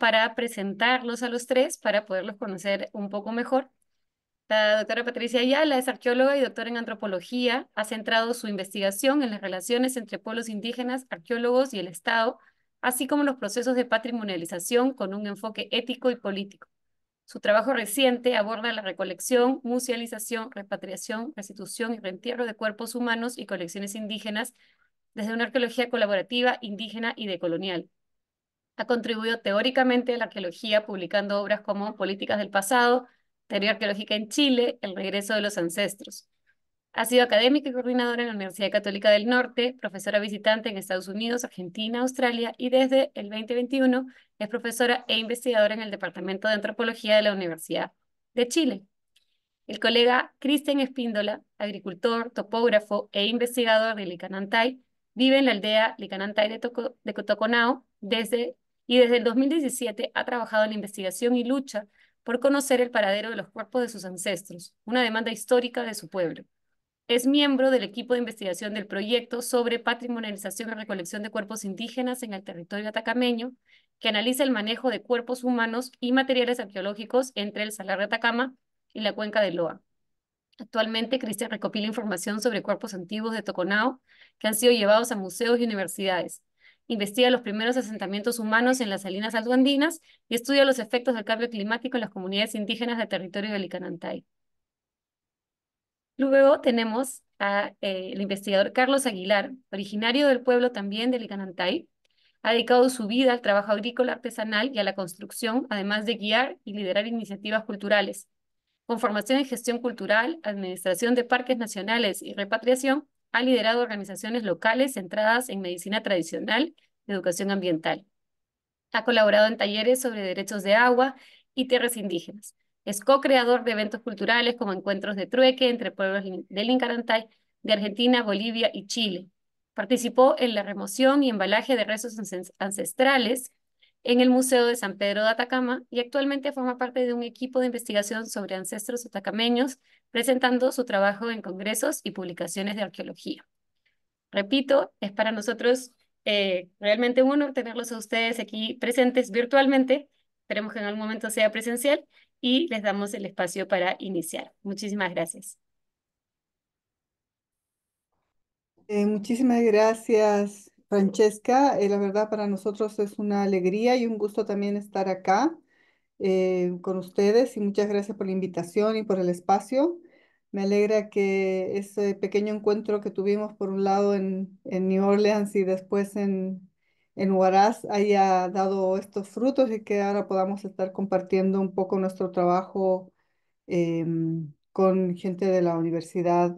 para presentarlos a los tres, para poderlos conocer un poco mejor. La doctora Patricia Ayala es arqueóloga y doctora en antropología. Ha centrado su investigación en las relaciones entre pueblos indígenas, arqueólogos y el Estado, así como los procesos de patrimonialización con un enfoque ético y político. Su trabajo reciente aborda la recolección, musealización, repatriación, restitución y reentierro de cuerpos humanos y colecciones indígenas desde una arqueología colaborativa, indígena y decolonial. Ha contribuido teóricamente a la arqueología publicando obras como Políticas del Pasado, Teoría Arqueológica en Chile, El Regreso de los Ancestros. Ha sido académica y coordinadora en la Universidad Católica del Norte, profesora visitante en Estados Unidos, Argentina, Australia y desde el 2021 es profesora e investigadora en el Departamento de Antropología de la Universidad de Chile. El colega Cristian Espíndola, agricultor, topógrafo e investigador de Licanantay, vive en la aldea Licanantay de, de Cotoconao desde y desde el 2017 ha trabajado en investigación y lucha por conocer el paradero de los cuerpos de sus ancestros, una demanda histórica de su pueblo. Es miembro del equipo de investigación del proyecto sobre patrimonialización y recolección de cuerpos indígenas en el territorio atacameño, que analiza el manejo de cuerpos humanos y materiales arqueológicos entre el Salar de Atacama y la cuenca de Loa. Actualmente, Cristian recopila información sobre cuerpos antiguos de Toconao que han sido llevados a museos y universidades, investiga los primeros asentamientos humanos en las salinas altoandinas y estudia los efectos del cambio climático en las comunidades indígenas del territorio del Icanantay. Luego tenemos al eh, investigador Carlos Aguilar, originario del pueblo también del Icanantay, ha dedicado su vida al trabajo agrícola artesanal y a la construcción, además de guiar y liderar iniciativas culturales. Con formación en gestión cultural, administración de parques nacionales y repatriación, ha liderado organizaciones locales centradas en medicina tradicional y educación ambiental. Ha colaborado en talleres sobre derechos de agua y tierras indígenas. Es co-creador de eventos culturales como encuentros de trueque entre pueblos del Incarantay de Argentina, Bolivia y Chile. Participó en la remoción y embalaje de restos ancestrales en el Museo de San Pedro de Atacama y actualmente forma parte de un equipo de investigación sobre ancestros atacameños, presentando su trabajo en congresos y publicaciones de arqueología. Repito, es para nosotros eh, realmente un honor tenerlos a ustedes aquí presentes virtualmente. Esperemos que en algún momento sea presencial y les damos el espacio para iniciar. Muchísimas gracias. Eh, muchísimas gracias, Francesca, eh, la verdad para nosotros es una alegría y un gusto también estar acá eh, con ustedes y muchas gracias por la invitación y por el espacio. Me alegra que ese pequeño encuentro que tuvimos por un lado en, New Orleans y después en, en Huaraz haya dado estos frutos y que ahora podamos estar compartiendo un poco nuestro trabajo em, con gente de la universidad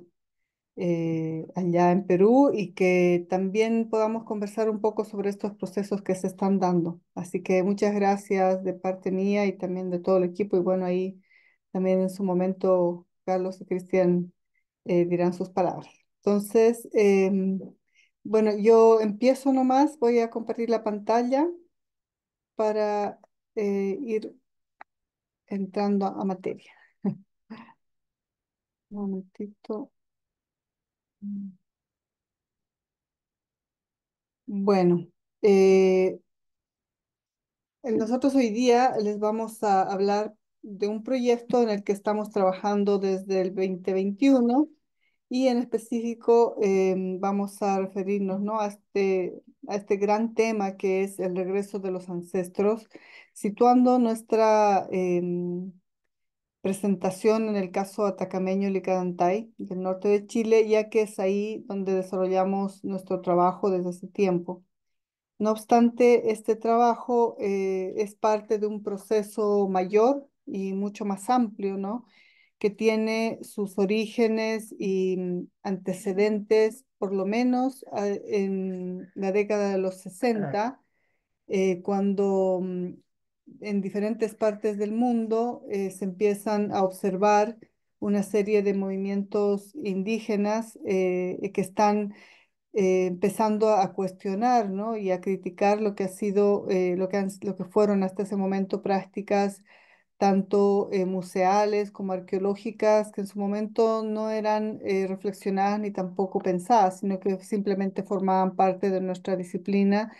eh, allá en Perú y que también podamos conversar un poco sobre estos procesos que se están dando. Así que muchas gracias de parte mía y también de todo el equipo. Y bueno, ahí también en su momento Carlos y Cristian eh, dirán sus palabras. Entonces, em, bueno, yo empiezo nomás, voy a compartir la pantalla para eh, ir entrando a materia. Un momentito. Bueno, eh, nosotros hoy día les vamos a hablar de un proyecto en el que estamos trabajando desde el 2021 y en específico em, vamos a referirnos ¿no? a, este, a este gran tema que es el regreso de los ancestros, situando nuestra... Em, presentación en el caso atacameño Licadantay del norte de Chile, ya que es ahí donde desarrollamos nuestro trabajo desde hace tiempo. No obstante, este trabajo eh, es parte de un proceso mayor y mucho más amplio, ¿no? que tiene sus orígenes y mm, antecedentes, por lo menos en la década de los 60, eh, cuando mm, en diferentes partes del mundo eh, se empiezan a observar una serie de movimientos indígenas eh, que están eh, empezando a cuestionar ¿no? y a criticar lo que ha sido, lo, que lo que fueron hasta ese momento prácticas tanto museales como arqueológicas, que en su momento no eran reflexionadas ni tampoco pensadas, sino que simplemente formaban parte de nuestra disciplina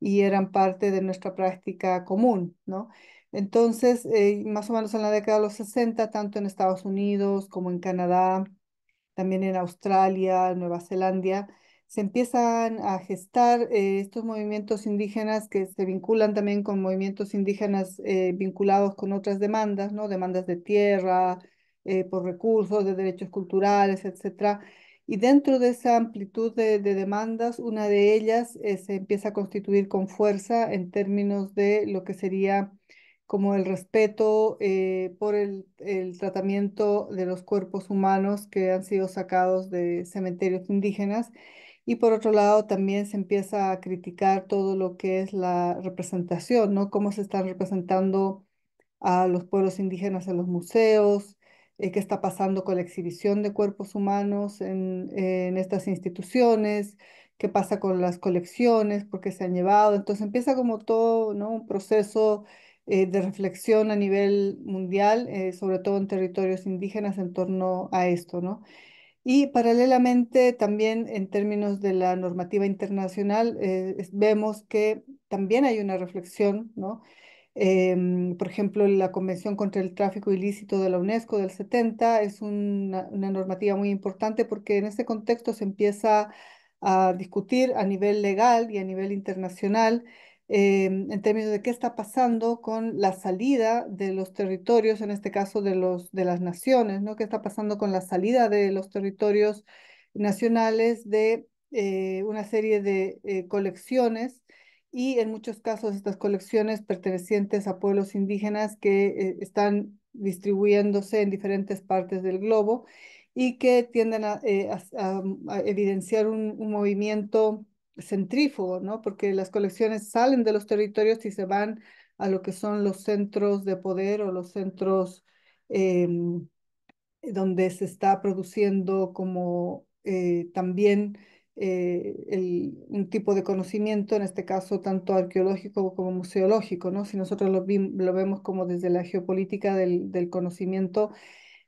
y eran parte de nuestra práctica común, ¿no? Entonces, eh, más o menos en la década de los 60, tanto en Estados Unidos como en Canadá, también en Australia, Nueva Zelanda, se empiezan a gestar eh, estos movimientos indígenas que se vinculan también con movimientos indígenas eh, vinculados con otras demandas, ¿no? Demandas de tierra, por recursos, de derechos culturales, etcétera y dentro de esa amplitud de, demandas, una de ellas eh, se empieza a constituir con fuerza en términos de lo que sería como el respeto eh, por el, el, tratamiento de los cuerpos humanos que han sido sacados de cementerios indígenas. Y por otro lado, también se empieza a criticar todo lo que es la representación, ¿no? Cómo se están representando a los pueblos indígenas en los museos, eh, ¿Qué está pasando con la exhibición de cuerpos humanos en, en estas instituciones, qué pasa con las colecciones, por qué se han llevado. Entonces empieza como todo ¿no? un proceso eh, de reflexión a nivel mundial, eh, sobre todo en territorios indígenas, en torno a esto. ¿no? Y paralelamente también en términos de la normativa internacional, vemos que también hay una reflexión ¿no? Em, por ejemplo, la Convención contra el Tráfico Ilícito de la UNESCO del 70 es una, normativa muy importante porque en ese contexto se empieza a discutir a nivel legal y a nivel internacional em, en términos de qué está pasando con la salida de los territorios, en este caso de, los, de las naciones, ¿no? ¿Qué está pasando con la salida de los territorios nacionales de eh, una serie de eh, colecciones y en muchos casos estas colecciones pertenecientes a pueblos indígenas que eh, están distribuyéndose en diferentes partes del globo y que tienden a, eh, mm, evidenciar un, movimiento centrífugo, ¿no? porque las colecciones salen de los territorios y se van a lo que son los centros de poder o los centros em, donde se está produciendo como eh, también eh, un tipo de conocimiento, en este caso tanto arqueológico como museológico, ¿no? Si nosotros lo, vemos como desde la geopolítica del, conocimiento,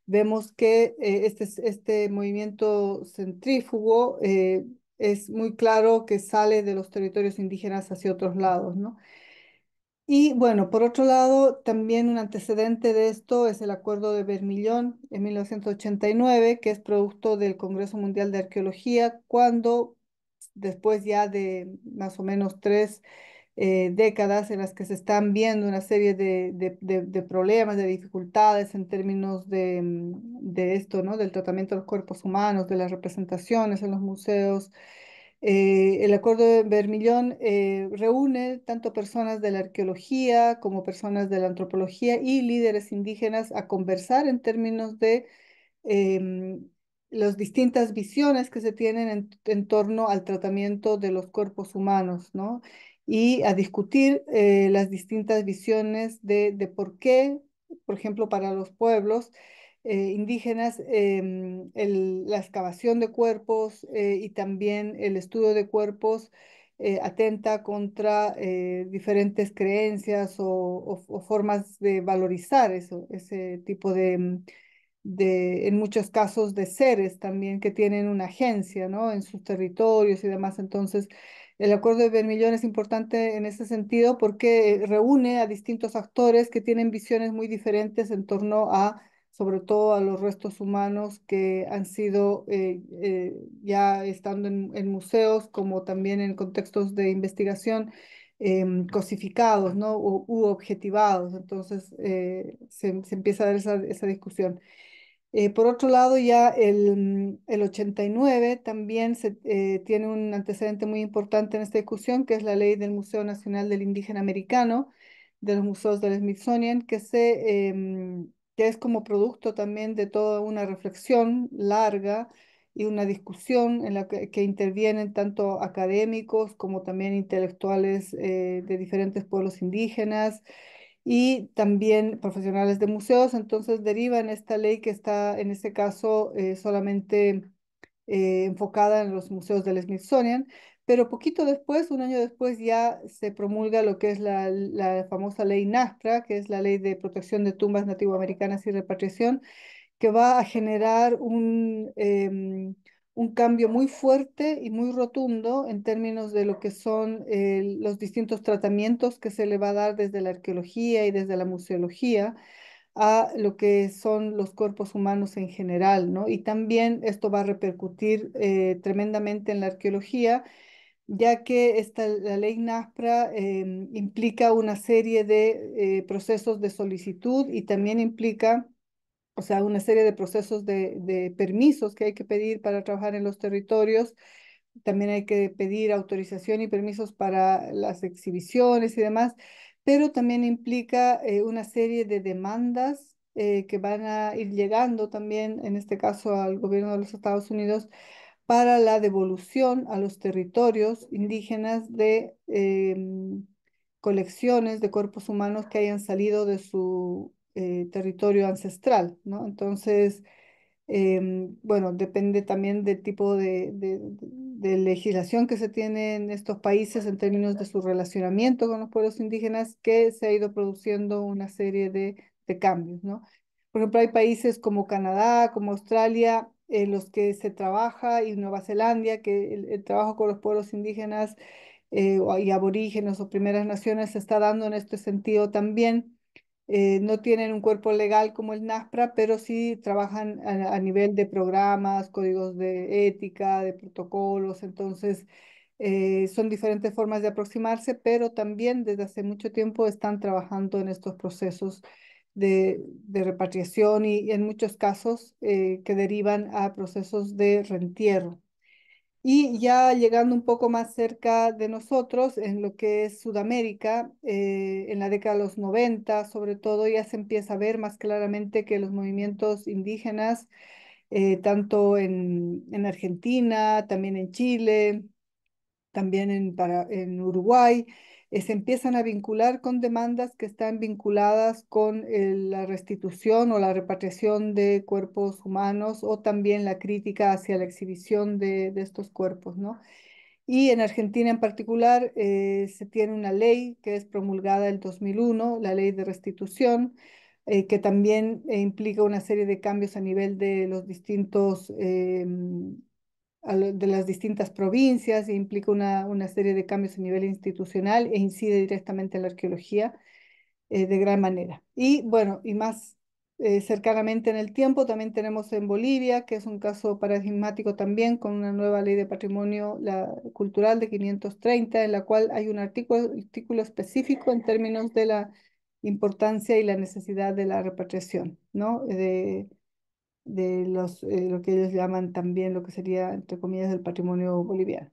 vemos que eh, este, este, movimiento centrífugo eh, es muy claro que sale de los territorios indígenas hacia otros lados, ¿no? Y bueno, por otro lado, también un antecedente de esto es el Acuerdo de Bermillón en 1989, que es producto del Congreso Mundial de Arqueología, cuando después ya de más o menos tres eh, décadas en las que se están viendo una serie de, problemas, de dificultades en términos mm, de, esto, ¿no? Del tratamiento de los cuerpos humanos, de las representaciones en los museos, eh, el acuerdo de Bermillón eh, reúne tanto personas de la arqueología como personas de la antropología y líderes indígenas a conversar en términos de em, las distintas visiones que se tienen en, torno al tratamiento de los cuerpos humanos, Y a discutir eh, las distintas visiones de por qué, por ejemplo, para los pueblos, eh, indígenas, em, la excavación de cuerpos eh, y también el estudio de cuerpos eh, atenta contra diferentes creencias o, formas de valorizar eso, ese tipo de, mm, de, en muchos casos, de seres también que tienen una agencia ¿no? en sus territorios y demás. Entonces, el acuerdo de Vermillón es importante en ese sentido porque reúne a distintos actores que tienen visiones muy diferentes en torno a sobre todo a los restos humanos que han sido eh, eh, ya estando en, museos como también en contextos de investigación em, cosificados ¿no? U, objetivados. Entonces eh, se, empieza a dar esa, discusión. por otro lado, ya el, el 89 también se, tiene un antecedente muy importante en esta discusión, que es la ley del Museo Nacional del Indígena Americano, de los museos del Smithsonian, que se em, que es como producto también de toda una reflexión larga y una discusión en la que, intervienen tanto académicos como también intelectuales eh, de diferentes pueblos indígenas y también profesionales de museos. Entonces deriva en esta ley que está en este caso eh, solamente eh, enfocada en los museos del Smithsonian, pero poquito después, un año después, ya se promulga lo que es la, famosa ley NASTRA, que es la ley de protección de tumbas nativoamericanas y repatriación, que va a generar un, em, cambio muy fuerte y muy rotundo en términos de lo que son los distintos tratamientos que se le va a dar desde la arqueología y desde la museología a lo que son los cuerpos humanos en general, Y también esto va a repercutir eh, tremendamente en la arqueología ya que esta, la ley NASPRA em, implica una serie de eh, procesos de solicitud y también implica, o sea, una serie de procesos de, permisos que hay que pedir para trabajar en los territorios. También hay que pedir autorización y permisos para las exhibiciones y demás, pero también implica eh, una serie de demandas eh, que van a ir llegando también, en este caso al gobierno de los Estados Unidos, para la devolución a los territorios indígenas de eh, colecciones de cuerpos humanos que hayan salido de su eh, territorio ancestral, ¿no? Entonces, em, bueno, depende también del tipo de, legislación que se tiene en estos países en términos de su relacionamiento con los pueblos indígenas, que se ha ido produciendo una serie de, de cambios, ¿no? Por ejemplo, hay países como Canadá, como Australia, en los que se trabaja y Nueva Zelanda, que el, trabajo con los pueblos indígenas eh, y aborígenes o primeras naciones se está dando en este sentido también. Eh, no tienen un cuerpo legal como el NASPRA, pero sí trabajan a, nivel de programas, códigos de ética, de protocolos, entonces eh, son diferentes formas de aproximarse, pero también desde hace mucho tiempo están trabajando en estos procesos de, repatriación y, en muchos casos eh, que derivan a procesos de reentierro. Y ya llegando un poco más cerca de nosotros, en lo que es Sudamérica, eh, en la década de los 90 sobre todo, ya se empieza a ver más claramente que los movimientos indígenas, eh, tanto en, Argentina, también en Chile, también en Uruguay, eh, se empiezan a vincular con demandas que están vinculadas con eh, la restitución o la repatriación de cuerpos humanos o también la crítica hacia la exhibición de, estos cuerpos, Y en Argentina en particular eh, se tiene una ley que es promulgada en 2001, la ley de restitución, que también implica una serie de cambios a nivel de los distintos em, de las distintas provincias e implica una, una, serie de cambios a nivel institucional e incide directamente en la arqueología eh, de gran manera. Y bueno, y más eh, cercanamente en el tiempo también tenemos en Bolivia, que es un caso paradigmático también con una nueva ley de patrimonio cultural de 530, en la cual hay un artículo, artículo específico en términos de la importancia y la necesidad de la repatriación, ¿no? Eh, de, de los, eh, lo que ellos llaman también lo que sería, entre comillas, el patrimonio boliviano.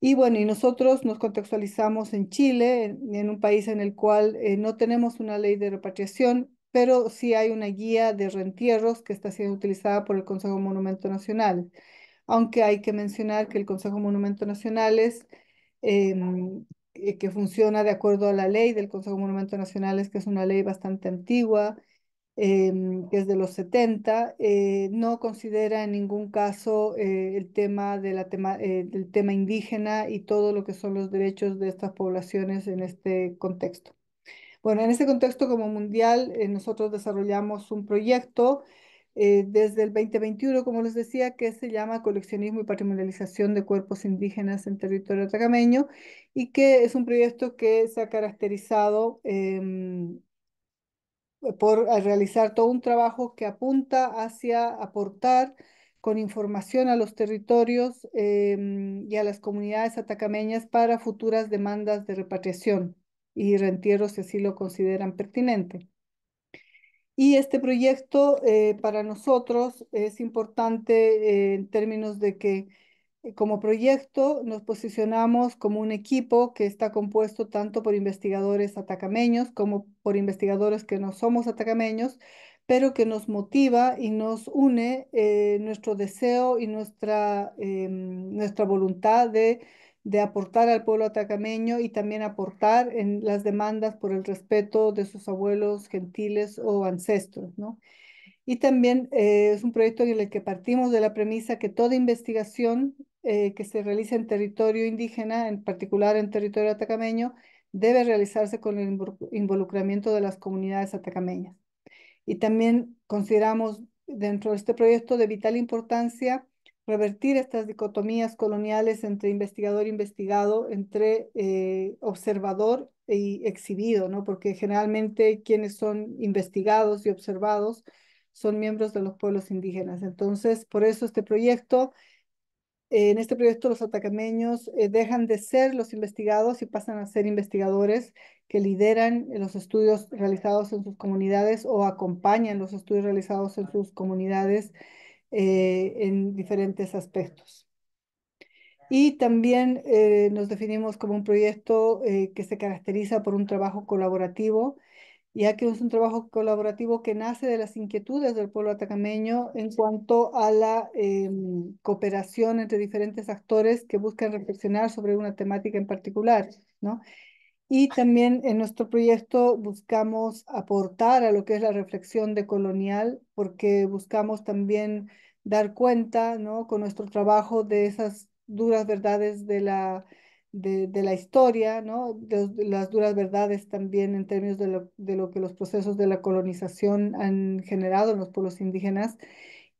Y bueno, y nosotros nos contextualizamos en Chile, en, un país en el cual eh, no tenemos una ley de repatriación, pero sí hay una guía de reentierros que está siendo utilizada por el Consejo Monumento Nacional. Aunque hay que mencionar que el Consejo Monumento Nacional em, eh, que funciona de acuerdo a la ley del Consejo Monumento Nacionales, que es una ley bastante antigua, eh, que es de los 70, eh, no considera en ningún caso eh, el tema, de la eh, del tema indígena y todo lo que son los derechos de estas poblaciones en este contexto. Bueno, en ese contexto como mundial, nosotros desarrollamos un proyecto desde el 2021, como les decía, que se llama Coleccionismo y Patrimonialización de Cuerpos Indígenas en Territorio Atacameño y que es un proyecto que se ha caracterizado em, por realizar todo un trabajo que apunta hacia aportar con información a los territorios em, y a las comunidades atacameñas para futuras demandas de repatriación y rentieros si así lo consideran pertinente. Y este proyecto eh, para nosotros es importante eh, en términos de que eh, como proyecto nos posicionamos como un equipo que está compuesto tanto por investigadores atacameños como por investigadores que no somos atacameños, pero que nos motiva y nos une eh, nuestro deseo y nuestra, em, nuestra voluntad de, de aportar al pueblo atacameño y también aportar en las demandas por el respeto de sus abuelos gentiles o ancestros, ¿no? Y también eh, es un proyecto en el que partimos de la premisa que toda investigación eh, que se realiza en territorio indígena, en particular en territorio atacameño, debe realizarse con el involucramiento de las comunidades atacameñas. Y también consideramos dentro de este proyecto de vital importancia revertir estas dicotomías coloniales entre investigador e investigado, entre eh, observador y exhibido, ¿no? porque generalmente quienes son investigados y observados son miembros de los pueblos indígenas. Entonces, por eso este proyecto en este proyecto los atacameños eh, dejan de ser los investigados y pasan a ser investigadores que lideran los estudios realizados en sus comunidades o acompañan los estudios realizados en sus comunidades eh, en diferentes aspectos. Y también eh, nos definimos como un proyecto que se caracteriza por un trabajo colaborativo ya que es un trabajo colaborativo que nace de las inquietudes del pueblo atacameño en cuanto a la em, cooperación entre diferentes actores que buscan reflexionar sobre una temática en particular, ¿no? Y también en nuestro proyecto buscamos aportar a lo que es la reflexión decolonial, porque buscamos también dar cuenta, ¿no? Con nuestro trabajo de esas duras verdades de la de, la historia, ¿no? De, las duras verdades también en términos de de lo que los procesos de la colonización han generado en los pueblos indígenas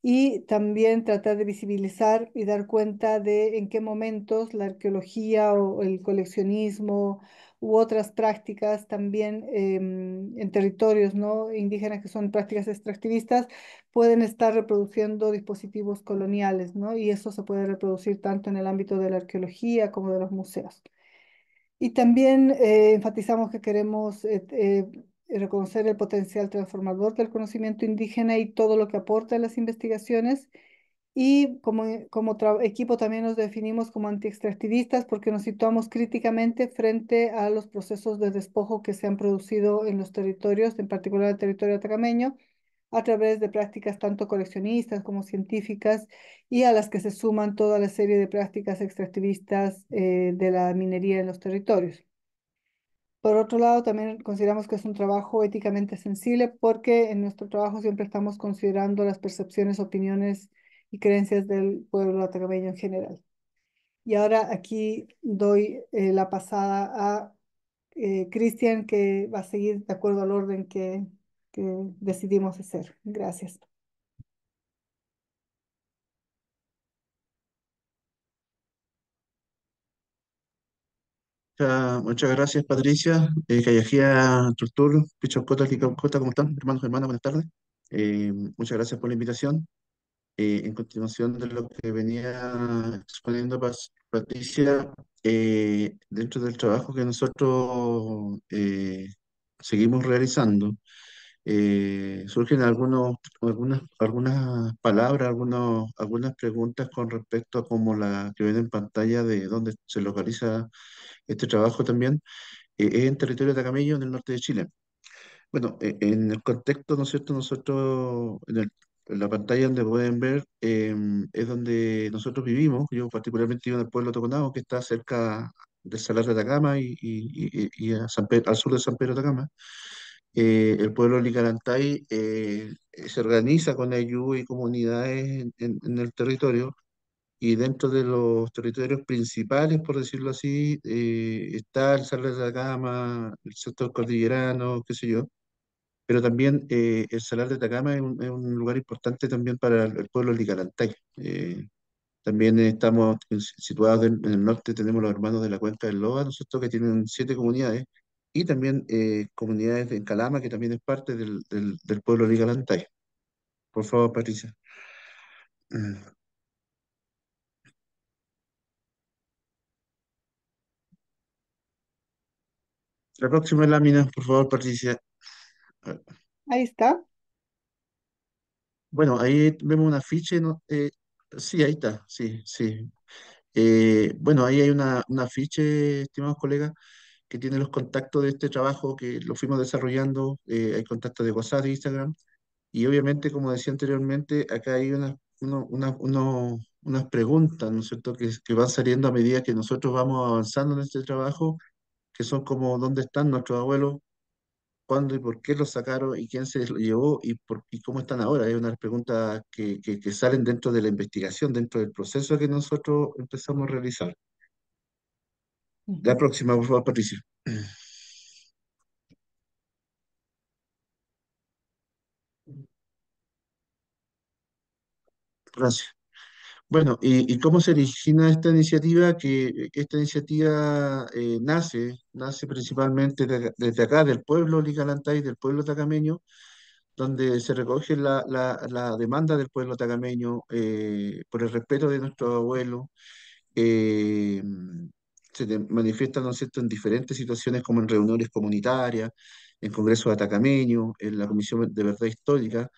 y también tratar de visibilizar y dar cuenta de en qué momentos la arqueología o el coleccionismo u otras prácticas también em, en territorios ¿no? indígenas que son prácticas extractivistas, pueden estar reproduciendo dispositivos coloniales, ¿no? y eso se puede reproducir tanto en el ámbito de la arqueología como de los museos. Y también eh, enfatizamos que queremos eh, eh, reconocer el potencial transformador del conocimiento indígena y todo lo que aporta en las investigaciones y como, eh, como equipo también nos definimos como anti-extractivistas porque nos situamos críticamente frente a los procesos de despojo que se han producido en los territorios, en particular el territorio atacameño, a través de prácticas tanto coleccionistas como científicas y a las que se suman toda la serie de prácticas extractivistas eh, de la minería en los territorios. Por otro lado, también consideramos que es un trabajo éticamente sensible porque en nuestro trabajo siempre estamos considerando las percepciones, opiniones, y creencias del pueblo atacameño en general. Y ahora aquí doy eh, la pasada a eh, Cristian, que va a seguir de acuerdo al orden que, que decidimos hacer. Gracias. Ah, muchas gracias, Patricia. Eh, Callejía Pichocota, ¿cómo están? Hermanos, hermanas, buenas tardes. Eh, muchas gracias por la invitación. Eh, en continuación de lo que venía exponiendo Patricia, eh, dentro del trabajo que nosotros eh, seguimos realizando, surgen algunos, algunas, algunas palabras, algunos, algunas preguntas con respecto a como la que ven en pantalla de dónde se localiza este trabajo también, en territorio de Acamillo, en el norte de Chile. Bueno, en el contexto, ¿no es cierto? Nosotros, en el la pantalla donde pueden ver em, es donde nosotros vivimos. Yo particularmente vivo en el pueblo toconado que está cerca del Salar de Atacama y, y, al sur de San Pedro de Atacama. Eh, el pueblo Licarantay eh, se organiza con ayuda y comunidades en, en, el territorio y dentro de los territorios principales, por decirlo así, eh, está el Salar de Atacama, el sector cordillerano, qué sé yo pero también eh, el Salar de Atacama es un, lugar importante también para el, pueblo ligalantay. Eh, también estamos situados en, el norte, tenemos los hermanos de la cuenca del Loa, ¿no cierto?, que tienen siete comunidades, y también eh, comunidades en Calama, que también es parte del, del, pueblo licarantay. Por favor, Patricia. La próxima lámina, por favor, Patricia. Ahí está. Bueno, ahí vemos un afiche, ¿no? Eh, sí, ahí está, sí, sí. Eh, bueno, ahí hay una, un afiche, estimados colegas, que tiene los contactos de este trabajo que lo fuimos desarrollando. Eh, hay contactos de WhatsApp, de Instagram. Y obviamente, como decía anteriormente, acá hay unas, una, uno, unas preguntas, ¿no es cierto?, que, que van saliendo a medida que nosotros vamos avanzando en este trabajo, que son como dónde están nuestros abuelos, cuándo y por qué lo sacaron y quién se los llevó y, por, y cómo están ahora. hay unas preguntas que, que, que, salen dentro de la investigación, dentro del proceso que nosotros empezamos a realizar. La próxima, por favor, Patricia. Gracias. Bueno, ¿y, cómo se origina esta iniciativa? Que esta iniciativa eh, nace, nace principalmente desde acá, del pueblo Licalantay, del pueblo tacameño, donde se recoge la, demanda del pueblo tacameño eh, por el respeto de nuestro abuelo. Eh, se manifiesta ¿no cierto?, en diferentes situaciones como en reuniones comunitarias, en congresos atacameños, en la Comisión de Verdad Histórica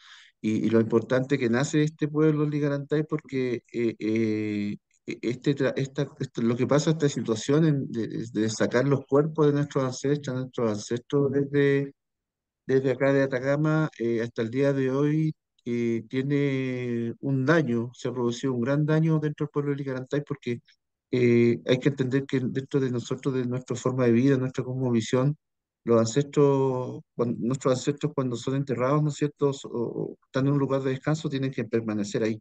y, lo importante que nace este pueblo Ligarantay porque eh, eh, e, este, esta, este, lo que pasa esta situación en, de, sacar los cuerpos de nuestros ancestros, nuestros ancestros desde, desde acá de Atacama eh, hasta el día de hoy tiene un daño, se ha producido un gran daño dentro del pueblo de Ligarantay porque hay que entender que dentro de nosotros, de nuestra forma de vida, nuestra cosmovisión, los ancestros, nuestros ancestros cuando son enterrados, ¿no es cierto?, o, están en un lugar de descanso, tienen que permanecer ahí.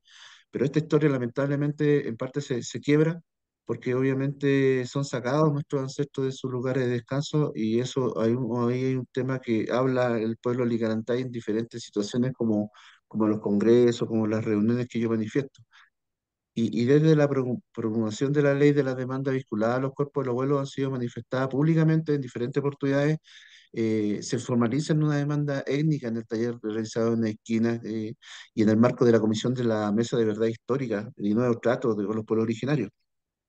Pero esta historia lamentablemente en parte se, se quiebra porque obviamente son sacados nuestros ancestros de sus lugares de descanso y eso hay un, hay un tema que habla el pueblo ligarantay en diferentes situaciones como, como los congresos, como las reuniones que yo manifiesto y, desde la promulgación de la ley de la demanda vinculada a los cuerpos de los abuelos han sido manifestadas públicamente en diferentes oportunidades. Eh, se formaliza en una demanda étnica en el taller realizado en la esquina eh, y en el marco de la Comisión de la Mesa de Verdad Histórica y Nuevos Tratos de los Pueblos Originarios.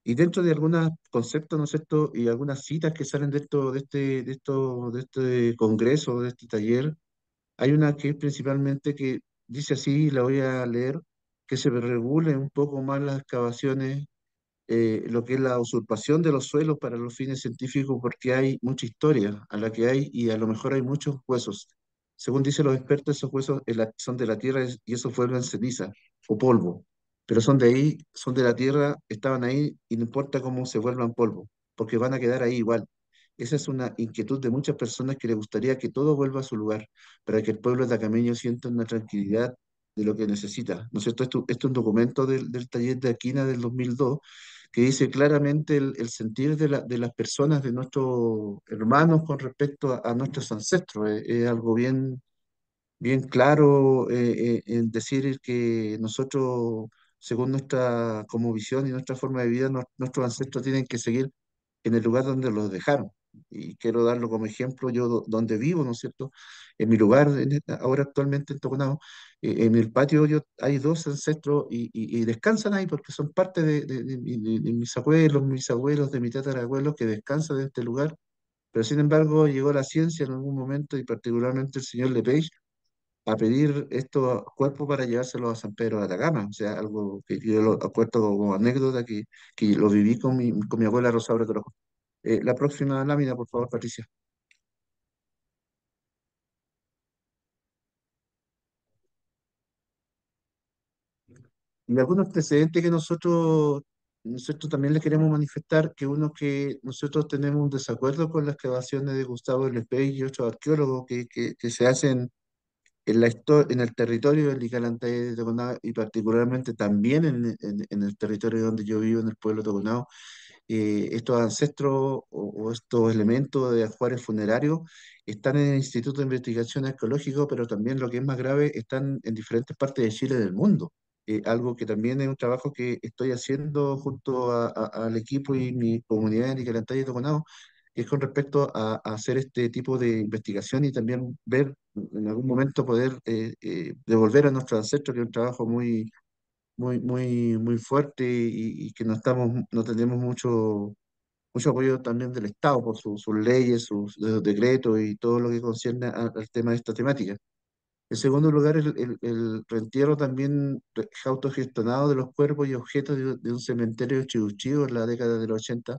Y dentro de algunos conceptos, ¿no Y algunas citas que salen de, esto, de, este, de, esto, de este congreso, de este taller, hay una que principalmente que dice así, la voy a leer, que se regule un poco más las excavaciones, eh, lo que es la usurpación de los suelos para los fines científicos, porque hay mucha historia a la que hay y a lo mejor hay muchos huesos. Según dicen los expertos, esos huesos son de la tierra y esos vuelven ceniza o polvo, pero son de ahí, son de la tierra, estaban ahí y no importa cómo se vuelvan polvo, porque van a quedar ahí igual. Esa es una inquietud de muchas personas que le gustaría que todo vuelva a su lugar, para que el pueblo de Acameño sienta una tranquilidad de lo que necesita. ¿No es cierto? Esto, es un documento del, del, taller de Aquina del 2002 que dice claramente el, sentir de, de, las personas, de nuestros hermanos con respecto a, nuestros ancestros. Es, algo bien, bien claro en eh, eh, decir que nosotros, según nuestra como visión y nuestra forma de vida, nuestros ancestros tienen que seguir en el lugar donde los dejaron y quiero darlo como ejemplo, yo donde vivo, ¿no es cierto? En mi lugar, ahora actualmente en Toconao, e-, en el patio hay dos ancestros y, y, descansan ahí porque son parte de, de, mis abuelos, mis abuelos, de mi tatarabuelos que descansan en este lugar. Pero sin embargo llegó la ciencia en algún momento y particularmente el señor Lepage a pedir estos cuerpos para llevárselos a San Pedro de Atacama. O sea, algo que yo lo acuerdo como anécdota que, que lo viví con mi, con mi abuela Rosaura eh, la próxima lámina, por favor, Patricia. Y algunos precedentes que nosotros, nosotros también les queremos manifestar, que uno que nosotros tenemos un desacuerdo con las excavaciones de Gustavo Lepey y otros arqueólogos que, que, se hacen en, la en el territorio del Icalantay de Toconao y particularmente también en, en, el territorio donde yo vivo, en el pueblo de eh, estos ancestros o, o, estos elementos de ajuares funerarios están en el Instituto de Investigación Arqueológica, pero también lo que es más grave, están en diferentes partes de Chile del mundo. Eh, algo que también es un trabajo que estoy haciendo junto al equipo y mi comunidad en Nicaragua y que es con respecto a, hacer este tipo de investigación y también ver en algún momento poder eh, eh, devolver a nuestros ancestros, que es un trabajo muy, muy, muy, muy fuerte y, que no, estamos, no tenemos mucho, mucho apoyo también del Estado por sus leyes, sus decretos y todo lo que concierne al tema de esta temática. En segundo lugar, el, el, el reentierro también autogestionado de los cuerpos y objetos de, un cementerio chibuchío en la década del 80,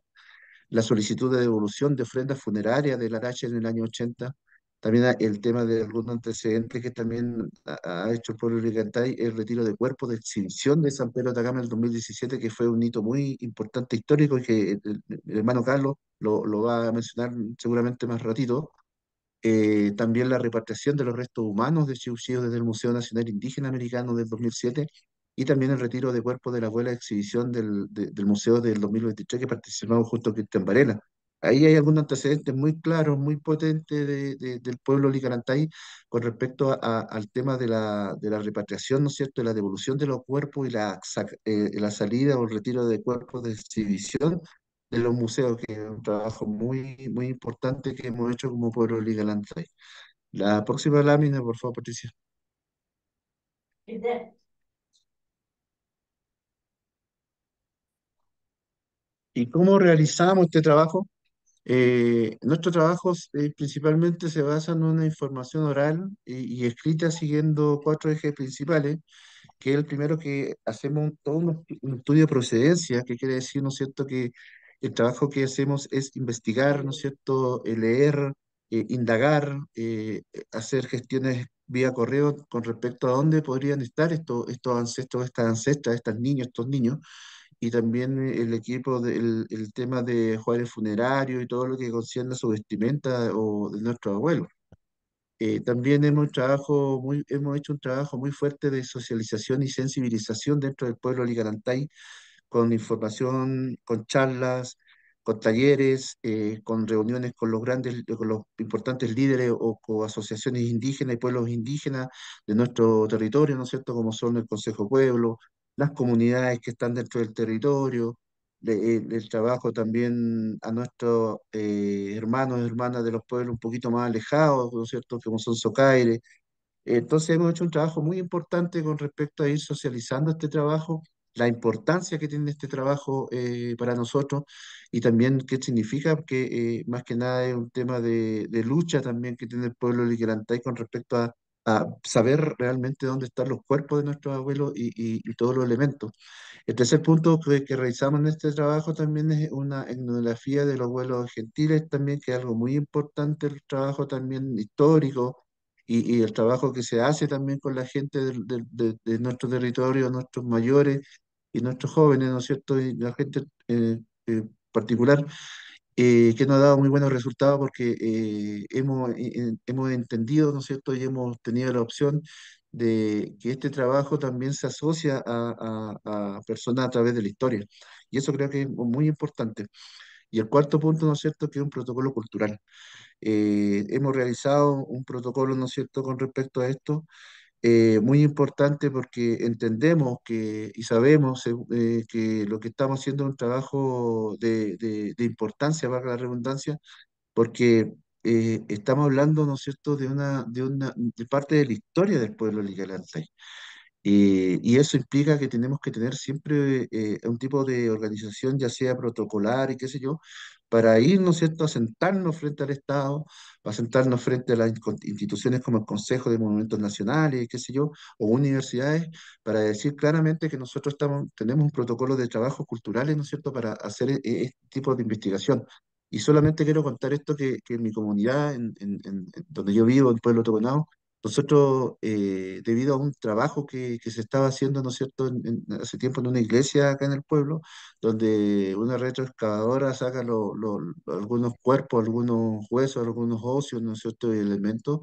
la solicitud de devolución de ofrendas funerarias del Arache en el año 80, también el tema de algunos antecedentes que también ha hecho el pueblo Ligantay, el retiro de cuerpos de exhibición de San Pedro de Atacama en el 2017, que fue un hito muy importante histórico y que el, el hermano Carlos lo, lo, va a mencionar seguramente más ratito. Eh, también la repatriación de los restos humanos de Chiu desde el Museo Nacional Indígena Americano del 2007 y también el retiro de cuerpos de la abuela exhibición del, del museo del 2023 que participamos junto a Cristian Varela. Ahí hay algún antecedente muy claro, muy potentes de, del pueblo licarantay con respecto al tema de la, de la repatriación, ¿no es cierto?, de la devolución de los cuerpos y la, eh, la salida o el retiro de cuerpos de exhibición de los museos, que es un trabajo muy, muy importante que hemos hecho como Pueblo Liga La próxima lámina, por favor, Patricia. ¿Y cómo realizamos este trabajo? Eh, nuestro trabajo eh, principalmente se basa en una información oral y, escrita siguiendo cuatro ejes principales, que es el primero que hacemos todo un, estudio de procedencia, que quiere decir, ¿no es cierto?, que el trabajo que hacemos es investigar, ¿no es cierto?, eh, leer, eh, indagar, eh, hacer gestiones vía correo con respecto a dónde podrían estar estos, estos ancestros, estas ancestras, estos niños, estos niños, y también el equipo del el tema de Juárez funerario y todo lo que concierne a su vestimenta o de nuestros abuelos. también hemos, trabajo muy, hemos hecho un trabajo muy fuerte de socialización y sensibilización dentro del pueblo Ligarantay, con información, con charlas, con talleres, eh, con reuniones con los grandes, con los importantes líderes o, con asociaciones indígenas y pueblos indígenas de nuestro territorio, ¿no es cierto? Como son el Consejo Pueblo, las comunidades que están dentro del territorio, eh, el, trabajo también a nuestros eh, hermanos y hermanas de los pueblos un poquito más alejados, ¿no es cierto? Como son Socaire. Entonces hemos hecho un trabajo muy importante con respecto a ir socializando este trabajo la importancia que tiene este trabajo eh, para nosotros y también qué significa, que eh, más que nada es un tema de, lucha también que tiene el pueblo liquirantay con respecto a, saber realmente dónde están los cuerpos de nuestros abuelos y, todos los elementos. El tercer punto que, realizamos en este trabajo también es una etnografía de los abuelos gentiles, también que es algo muy importante, el trabajo también histórico, y, el trabajo que se hace también con la gente de nuestro territorio, nuestros mayores, y nuestros jóvenes, ¿no es cierto? Y la gente en eh, eh, particular, eh, que nos ha dado muy buenos resultados porque hemos, hemos entendido, ¿no es cierto? Y hemos tenido la opción de que este trabajo también se asocia a, personas a través de la historia. Y eso creo que es muy importante. Y el cuarto punto, ¿no es cierto?, que es un protocolo cultural. hemos realizado un protocolo, ¿no es cierto?, con respecto a esto, eh, muy importante porque entendemos que, y sabemos eh, que lo que estamos haciendo es un trabajo de, de, importancia, valga la redundancia, porque eh, estamos hablando, ¿no es cierto?, de una, de una de parte de la historia del pueblo ligalante. Eh, y eso implica que tenemos que tener siempre un tipo de organización, ya sea protocolar y qué sé yo, para ir, ¿no es cierto?, a sentarnos frente al Estado, para sentarnos frente a las instituciones como el Consejo de Monumentos Nacionales, qué sé yo, o universidades, para decir claramente que nosotros estamos, tenemos un protocolo de trabajos culturales, ¿no es cierto?, para hacer e-, e-, este tipo de investigación. Y solamente quiero contar esto que, en mi comunidad, en, donde yo vivo, en Pueblo Toconao, nosotros, eh, debido a un trabajo que, se estaba haciendo, ¿no es cierto?, hace tiempo en una iglesia acá en el pueblo, donde una retroexcavadora saca algunos cuerpos, algunos huesos, algunos ocios, ¿no es cierto?, elementos.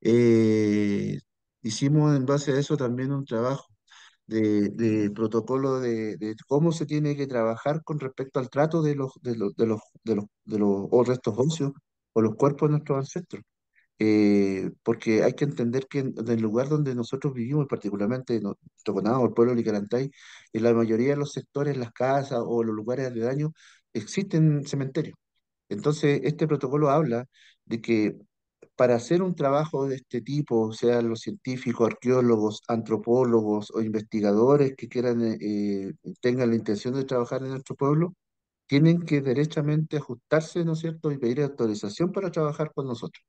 Eh, hicimos en base a eso también un trabajo de, protocolo de, cómo se tiene que trabajar con respecto al trato de los, de los, de los, restos ocios o los cuerpos de nuestros ancestros. Eh, porque hay que entender que en, el lugar donde nosotros vivimos, particularmente en el pueblo de Licarantay, en la mayoría de los sectores, las casas o los lugares de daño existen cementerios. Entonces, este protocolo habla de que para hacer un trabajo de este tipo, sea, los científicos, arqueólogos, antropólogos o investigadores que quieran, eh, eh, tengan la intención de trabajar en nuestro pueblo, tienen que derechamente ajustarse, ¿no es cierto?, y pedir autorización para trabajar con nosotros.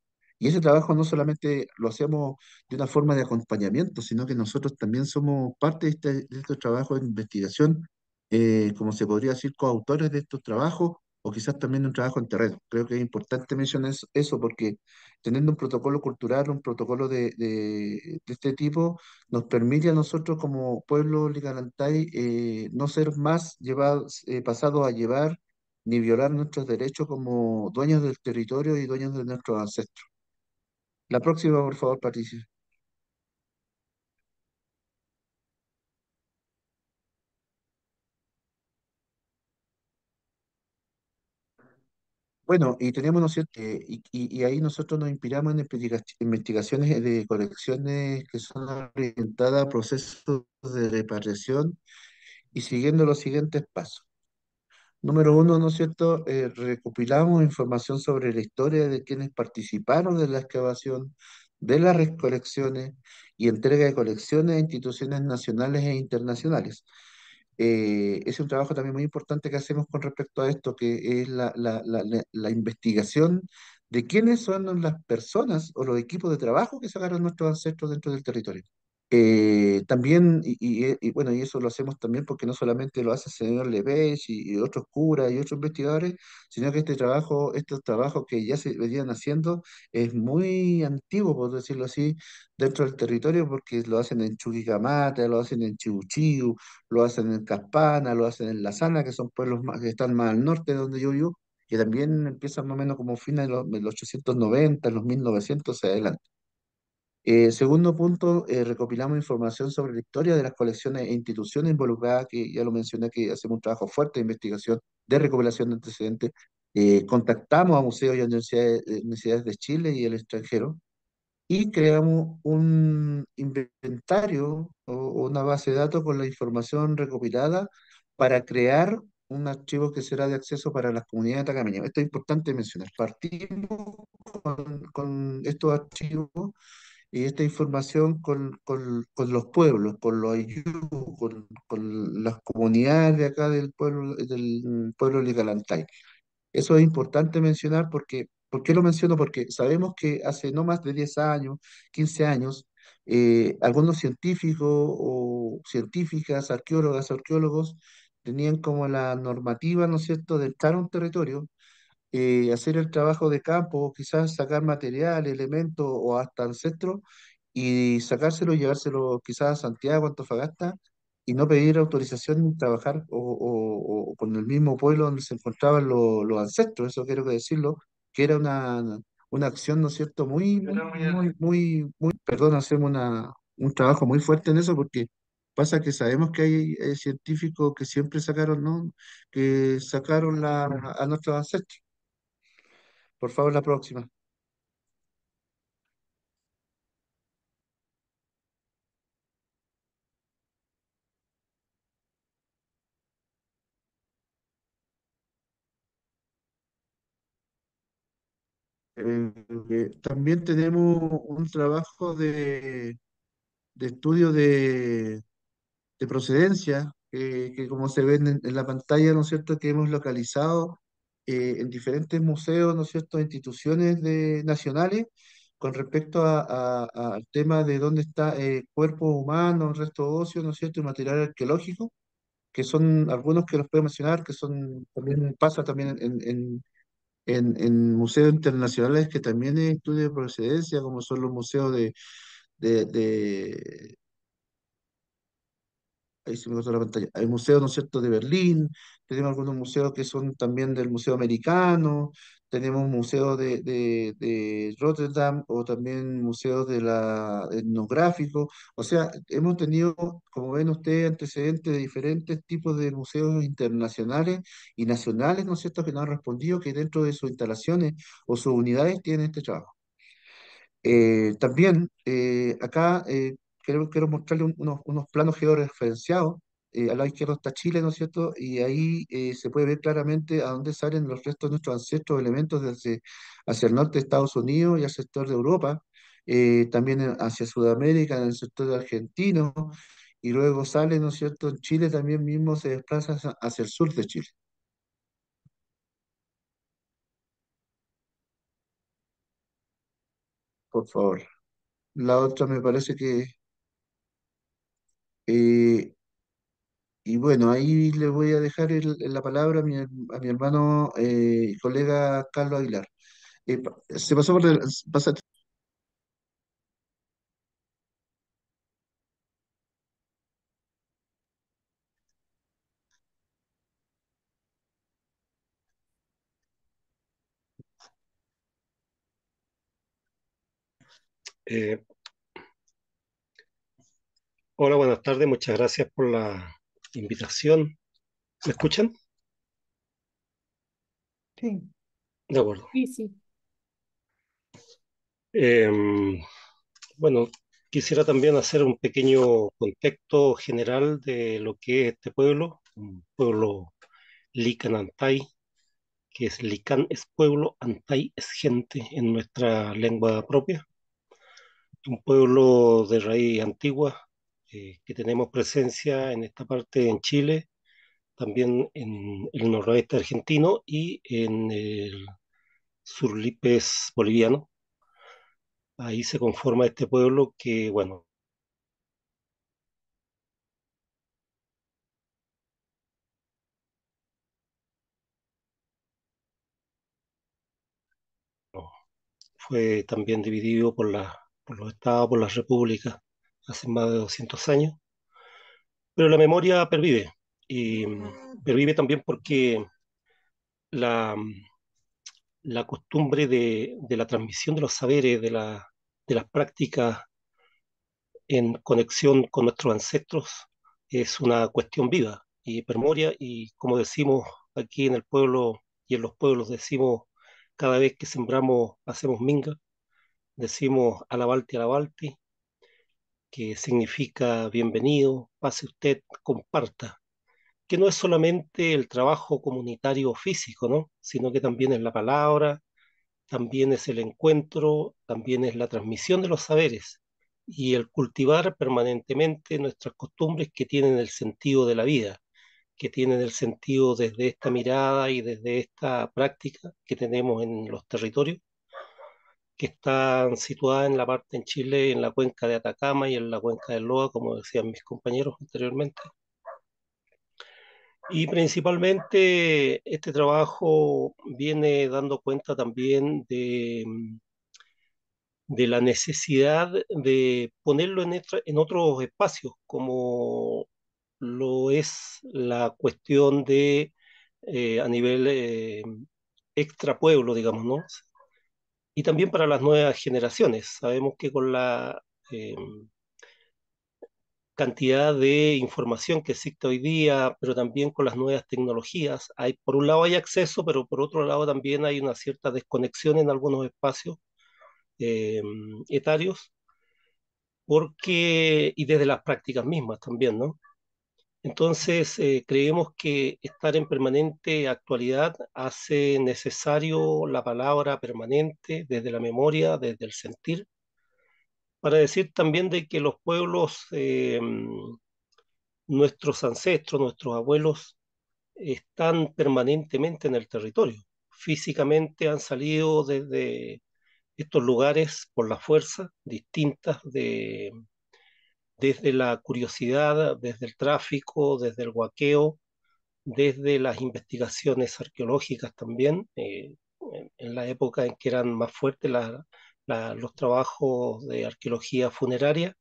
Y ese trabajo no solamente lo hacemos de una forma de acompañamiento, sino que nosotros también somos parte de este, trabajo de investigación, eh, como se podría decir, coautores de estos trabajos o quizás también un trabajo en terreno. Creo que es importante mencionar eso porque teniendo un protocolo cultural, un protocolo de, este tipo, nos permite a nosotros como pueblo ligalantay eh, no ser más llevados, eh, pasados a llevar ni violar nuestros derechos como dueños del territorio y dueños de nuestros ancestros. La próxima, por favor, Patricia. Bueno, y tenemos, ¿no eh, Y, ahí nosotros nos inspiramos en investigaciones de colecciones que son orientadas a procesos de reparación y siguiendo los siguientes pasos. Número uno, ¿no es cierto? Eh, recopilamos información sobre la historia de quienes participaron de la excavación, de las recolecciones y entrega de colecciones a instituciones nacionales e internacionales. Eh, es un trabajo también muy importante que hacemos con respecto a esto, que es la investigación de quiénes son las personas o los equipos de trabajo que sacaron nuestros ancestros dentro del territorio. Eh, también, eh, y, bueno, y eso lo hacemos también porque no solamente lo hace el señor Leves y, otros curas y otros investigadores, sino que este trabajo, estos trabajos que ya se venían haciendo es muy antiguo, por decirlo así, dentro del territorio, porque lo hacen en Chuquicamata, lo hacen en Chibuchiu, lo hacen en Caspana, lo hacen en La Sana, que son pueblos más, que están más al norte de donde yo vivo, que también empiezan más o menos como fines de los, 1890 los los 1900 y adelante. Eh, segundo punto, eh, recopilamos información sobre la historia de las colecciones e instituciones involucradas, que ya lo mencioné, que hacemos un trabajo fuerte de investigación, de recopilación de antecedentes. Eh, contactamos a museos y universidades, de Chile y el extranjero y creamos un inventario o, una base de datos con la información recopilada para crear un archivo que será de acceso para las comunidades de Atacameña. Esto es importante mencionar. Partimos con, con estos archivos y esta información con, con, con los pueblos, con los ayú, con, con, las comunidades de acá del pueblo, del pueblo Ligalantay. Eso es importante mencionar porque, ¿por qué lo menciono? Porque sabemos que hace no más de 10 años, 15 años, eh, algunos científicos o científicas, arqueólogas, arqueólogos, tenían como la normativa, ¿no es cierto?, de estar un territorio eh, hacer el trabajo de campo, quizás sacar material, elementos o hasta ancestros y sacárselo, llevárselo quizás a Santiago, Antofagasta y no pedir autorización ni trabajar o, con el mismo pueblo donde se encontraban los ancestros, eso quiero decirlo, que era una, una acción, ¿no es cierto?, muy, muy, muy, muy, perdón, hacemos una, un trabajo muy fuerte en eso porque pasa que sabemos que hay eh, científicos que siempre sacaron, ¿no?, que sacaron la, a nuestros ancestros. Por favor, la próxima. Eh, también tenemos un trabajo de, estudio de, procedencia, que como se ve en, en, la pantalla, ¿no es cierto?, que hemos localizado eh, en diferentes museos, ¿no es cierto?, e instituciones nacionales con respecto al tema de dónde está el eh, cuerpo humano, el resto óseo, ¿no es cierto?, y material arqueológico, que son algunos que los puedo mencionar, que son también pasa también en, en, en, museos internacionales que también estudian procedencia, como son los museos de, de ahí se me la pantalla, hay museos, ¿no es cierto?, de Berlín, tenemos algunos museos que son también del Museo Americano, tenemos museos de, de, Rotterdam o también museos de la etnográfico, o sea, hemos tenido, como ven ustedes, antecedentes de diferentes tipos de museos internacionales y nacionales, ¿no es cierto?, que nos han respondido que dentro de sus instalaciones o sus unidades tienen este trabajo. Eh, también eh, acá eh, quiero, mostrarle unos, planos georreferenciados. Eh, al lado izquierdo está Chile, ¿no es cierto? Y ahí eh, se puede ver claramente a dónde salen los restos de nuestros ancestros, elementos desde hacia el norte de Estados Unidos y al sector de Europa, eh, también hacia Sudamérica, en el sector argentino, y luego sale, ¿no es cierto? En Chile también mismo se desplaza hacia el sur de Chile. Por favor. La otra me parece que eh, y bueno, ahí le voy a dejar la palabra a mi, a mi hermano eh, y colega Carlos Aguilar. Eh, se pasó por... pasa- Hola, buenas tardes. Muchas gracias por la invitación. ¿Me escuchan? Sí. De acuerdo. Sí, sí. Em, bueno, quisiera también hacer un pequeño contexto general de lo que es este pueblo, un pueblo Licanantay, que es Lican es pueblo, Antay es gente en nuestra lengua propia. Un pueblo de raíz antigua, eh, que tenemos presencia en esta parte en Chile, también en el noroeste argentino y en el surlipes boliviano. Ahí se conforma este pueblo que, bueno, fue también dividido por, la, por los estados, por las repúblicas hace más de 200 años. Pero la memoria pervive y pervive también porque la, la costumbre de, la transmisión de los saberes, de, la, las prácticas en conexión con nuestros ancestros es una cuestión viva y permoria y como decimos aquí en el pueblo y en los pueblos decimos cada vez que sembramos hacemos minga, decimos alabalti alabalti que significa bienvenido, pase usted, comparta, que no es solamente el trabajo comunitario físico, ¿no? sino que también es la palabra, también es el encuentro, también es la transmisión de los saberes y el cultivar permanentemente nuestras costumbres que tienen el sentido de la vida, que tienen el sentido desde esta mirada y desde esta práctica que tenemos en los territorios que están situadas en la parte en Chile, en la cuenca de Atacama y en la cuenca de Loa, como decían mis compañeros anteriormente. Y principalmente este trabajo viene dando cuenta también de, mm, de la necesidad de ponerlo en, otros espacios, como lo es la cuestión de eh, a nivel eh, extra pueblo, digamos, ¿no? y también para las nuevas generaciones. Sabemos que con la eh, cantidad de información que existe hoy día, pero también con las nuevas tecnologías, hay, por un lado hay acceso, pero por otro lado también hay una cierta desconexión en algunos espacios eh, etarios, porque, y desde las prácticas mismas también, ¿no? Entonces, eh, creemos que estar en permanente actualidad hace necesario la palabra permanente desde la memoria, desde el sentir, para decir también de que los pueblos, eh, nuestros ancestros, nuestros abuelos, están permanentemente en el territorio. Físicamente han salido desde estos lugares por la fuerza distintas de, desde la curiosidad, desde el tráfico, desde el guaqueo, desde las investigaciones arqueológicas también, eh, en la época en que eran más fuertes los trabajos de arqueología funeraria.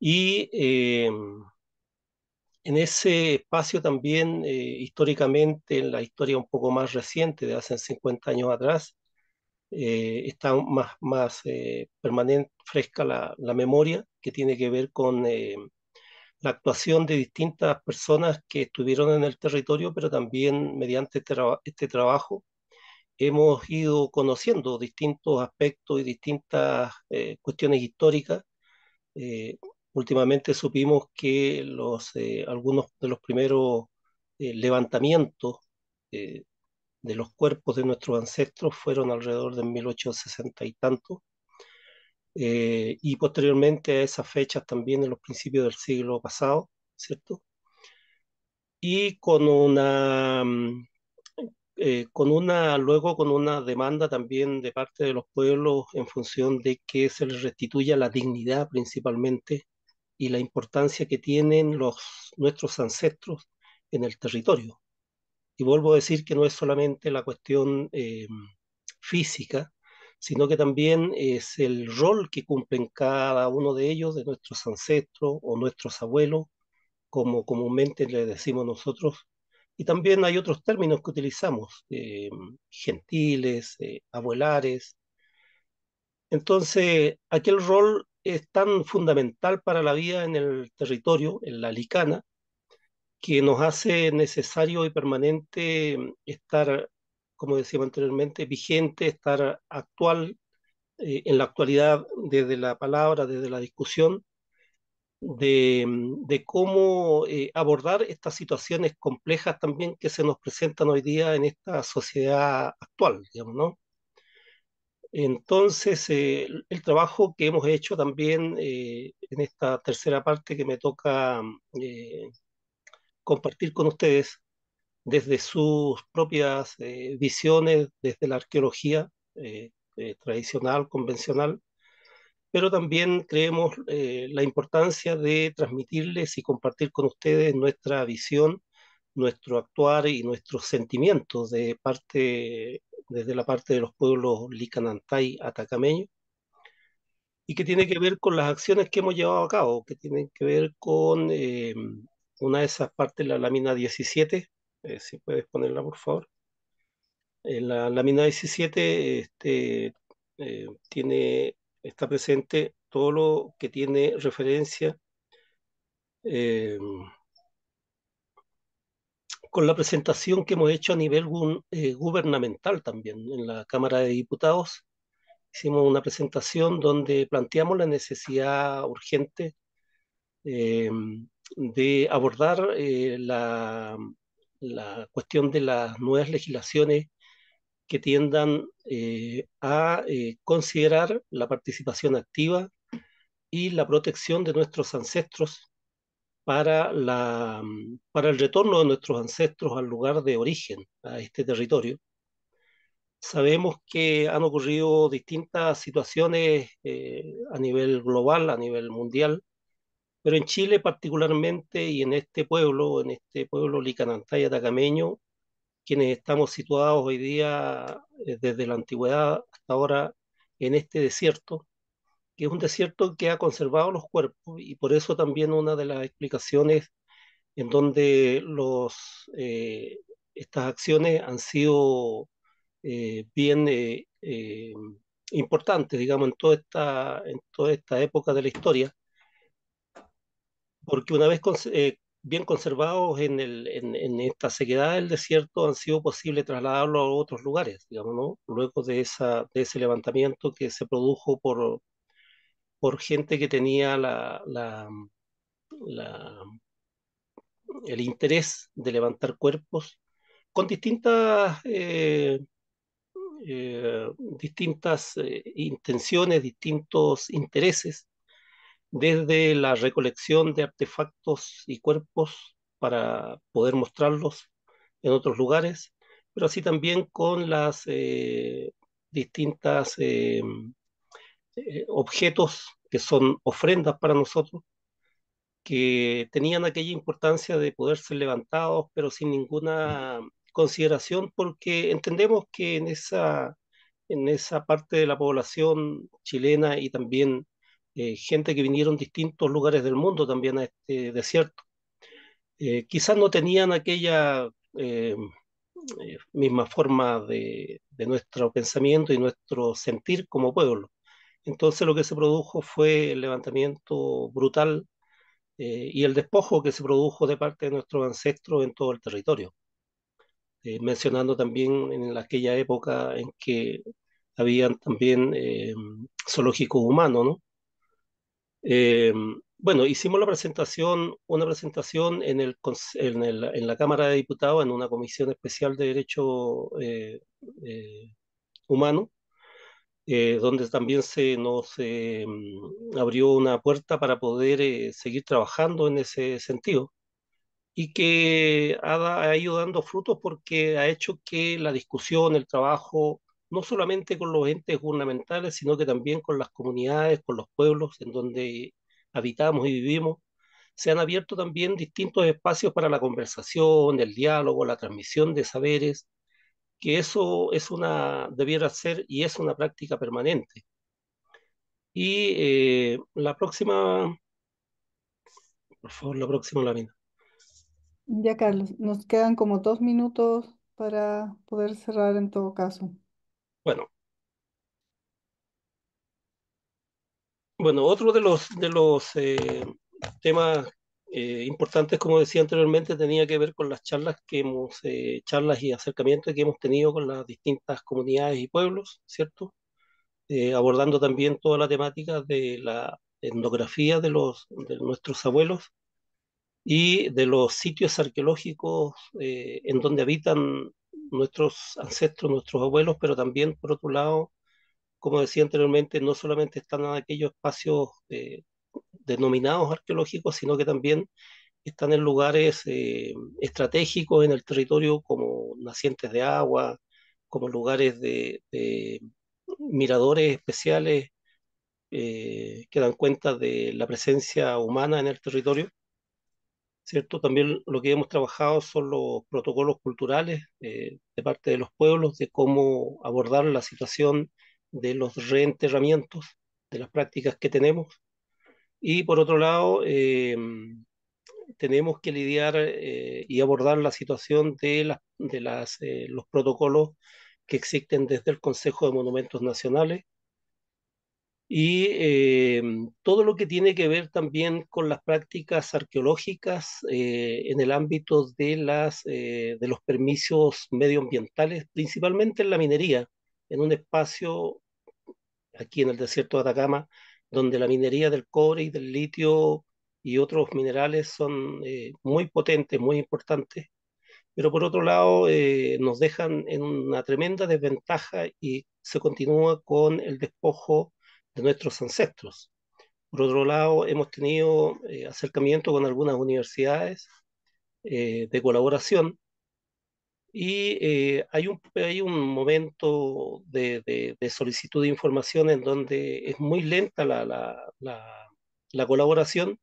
Y em, en ese espacio también, eh, históricamente, en la historia un poco más reciente, de hace 50 años atrás, eh, está más, más permanente, fresca la memoria que tiene que ver con eh, la actuación de distintas personas que estuvieron en el territorio, pero también mediante este, este trabajo hemos ido conociendo distintos aspectos y distintas eh, cuestiones históricas. Eh, últimamente supimos que algunos de los primeros levantamientos de los cuerpos de nuestros ancestros fueron alrededor de 1860 y tanto eh, y posteriormente a esas fechas también en los principios del siglo pasado, ¿cierto? Y con una, mm, eh, con una, luego con una demanda también de parte de los pueblos en función de que se les restituya la dignidad principalmente y la importancia que tienen los, nuestros ancestros en el territorio. Y vuelvo a decir que no es solamente la cuestión eh, física, sino que también es el rol que cumplen cada uno de ellos, de nuestros ancestros o nuestros abuelos, como comúnmente le decimos nosotros. Y también hay otros términos que utilizamos, eh, gentiles, eh, abuelares. Entonces, aquel rol es tan fundamental para la vida en el territorio, en la licana, que nos hace necesario y permanente estar como decía anteriormente, vigente, estar actual, eh, en la actualidad desde la palabra, desde la discusión, de, cómo eh, abordar estas situaciones complejas también que se nos presentan hoy día en esta sociedad actual, digamos, ¿no? Entonces, eh, el trabajo que hemos hecho también en esta tercera parte que me toca compartir con ustedes, desde sus propias eh, visiones, desde la arqueología eh, eh, tradicional, convencional, pero también creemos la importancia de transmitirles y compartir con ustedes nuestra visión, nuestro actuar y nuestros sentimientos de parte, desde la parte de los pueblos licanantay atacameño y que tiene que ver con las acciones que hemos llevado a cabo, que tienen que ver con una de esas partes, la lámina 17, eh, si puedes ponerla por favor. En eh, la lámina 17 este, eh, tiene, está presente todo lo que tiene referencia con la presentación que hemos hecho a nivel gubernamental también en la Cámara de Diputados. Hicimos una presentación donde planteamos la necesidad urgente de abordar la la cuestión de las nuevas legislaciones que tiendan eh, a eh, considerar la participación activa y la protección de nuestros ancestros para, mm, para el retorno de nuestros ancestros al lugar de origen, a este territorio. Sabemos que han ocurrido distintas situaciones eh, a nivel global, a nivel mundial, pero en Chile particularmente y en este pueblo, en este pueblo licanantaya atacameño, quienes estamos situados hoy día eh, desde la antigüedad hasta ahora en este desierto, que es un desierto que ha conservado los cuerpos y por eso también una de las explicaciones en donde los, eh, estas acciones han sido eh, bien importantes, digamos, en toda, esta, en toda esta época de la historia, porque una vez eh, bien conservados en, esta sequedad del desierto, han sido posible trasladarlo a otros lugares, digamos, ¿no? Luego de, ese levantamiento que se produjo por, gente que tenía el interés de levantar cuerpos con distintas, eh, eh, intenciones, distintos intereses desde la recolección de artefactos y cuerpos para poder mostrarlos en otros lugares, pero así también con las eh, distintas eh, eh, objetos que son ofrendas para nosotros, que tenían aquella importancia de poder ser levantados, pero sin ninguna consideración, porque entendemos que en esa, en esa parte de la población chilena y también eh, gente que vinieron de distintos lugares del mundo también a este desierto. Eh, quizás no tenían aquella eh, misma forma de, nuestro pensamiento y nuestro sentir como pueblo. Entonces lo que se produjo fue el levantamiento brutal y el despojo que se produjo de parte de nuestros ancestros en todo el territorio. mencionando también en aquella época en que habían también zoológicos humanos, ¿no? Eh, bueno, hicimos la presentación, una presentación en, la Cámara de Diputados, en una comisión especial de Derecho eh, eh, Humano, donde también se nos abrió una puerta para poder seguir trabajando en ese sentido y que ha, ha, ido dando frutos porque ha hecho que la discusión, el trabajo no solamente con los entes gubernamentales, sino que también con las comunidades, con los pueblos en donde habitamos y vivimos. Se han abierto también distintos espacios para la conversación, el diálogo, la transmisión de saberes, que eso es una, debiera ser y es una práctica permanente. Y eh, la próxima, por favor, la próxima lámina. Ya, Carlos, nos quedan como dos minutos para poder cerrar en todo caso. Bueno. Bueno, otro de los, de los eh, temas eh, importantes, como decía anteriormente, tenía que ver con las charlas que hemos, eh, charlas y acercamientos que hemos tenido con las distintas comunidades y pueblos, ¿cierto? abordando también toda la temática de la etnografía de, los, de nuestros abuelos y de los sitios arqueológicos en donde habitan nuestros ancestros, nuestros abuelos, pero también, por otro lado, como decía anteriormente, no solamente están en aquellos espacios eh, denominados arqueológicos, sino que también están en lugares eh, estratégicos en el territorio como nacientes de agua, como lugares de, miradores especiales eh, que dan cuenta de la presencia humana en el territorio. También lo que hemos trabajado son los protocolos culturales eh, de parte de los pueblos, de cómo abordar la situación de los reenterramientos, de las prácticas que tenemos. Y por otro lado, eh, tenemos que lidiar eh, y abordar la situación de, la, de las, los protocolos que existen desde el Consejo de Monumentos Nacionales y eh, todo lo que tiene que ver también con las prácticas arqueológicas eh, en el ámbito de, las, eh, de los permisos medioambientales, principalmente en la minería, en un espacio aquí en el desierto de Atacama, donde la minería del cobre y del litio y otros minerales son muy potentes, muy importantes, pero por otro lado nos dejan en una tremenda desventaja y se continúa con el despojo de nuestros ancestros. Por otro lado, hemos tenido eh, acercamiento con algunas universidades eh, de colaboración y eh, hay, un, hay un momento de, solicitud de información en donde es muy lenta la, la, la colaboración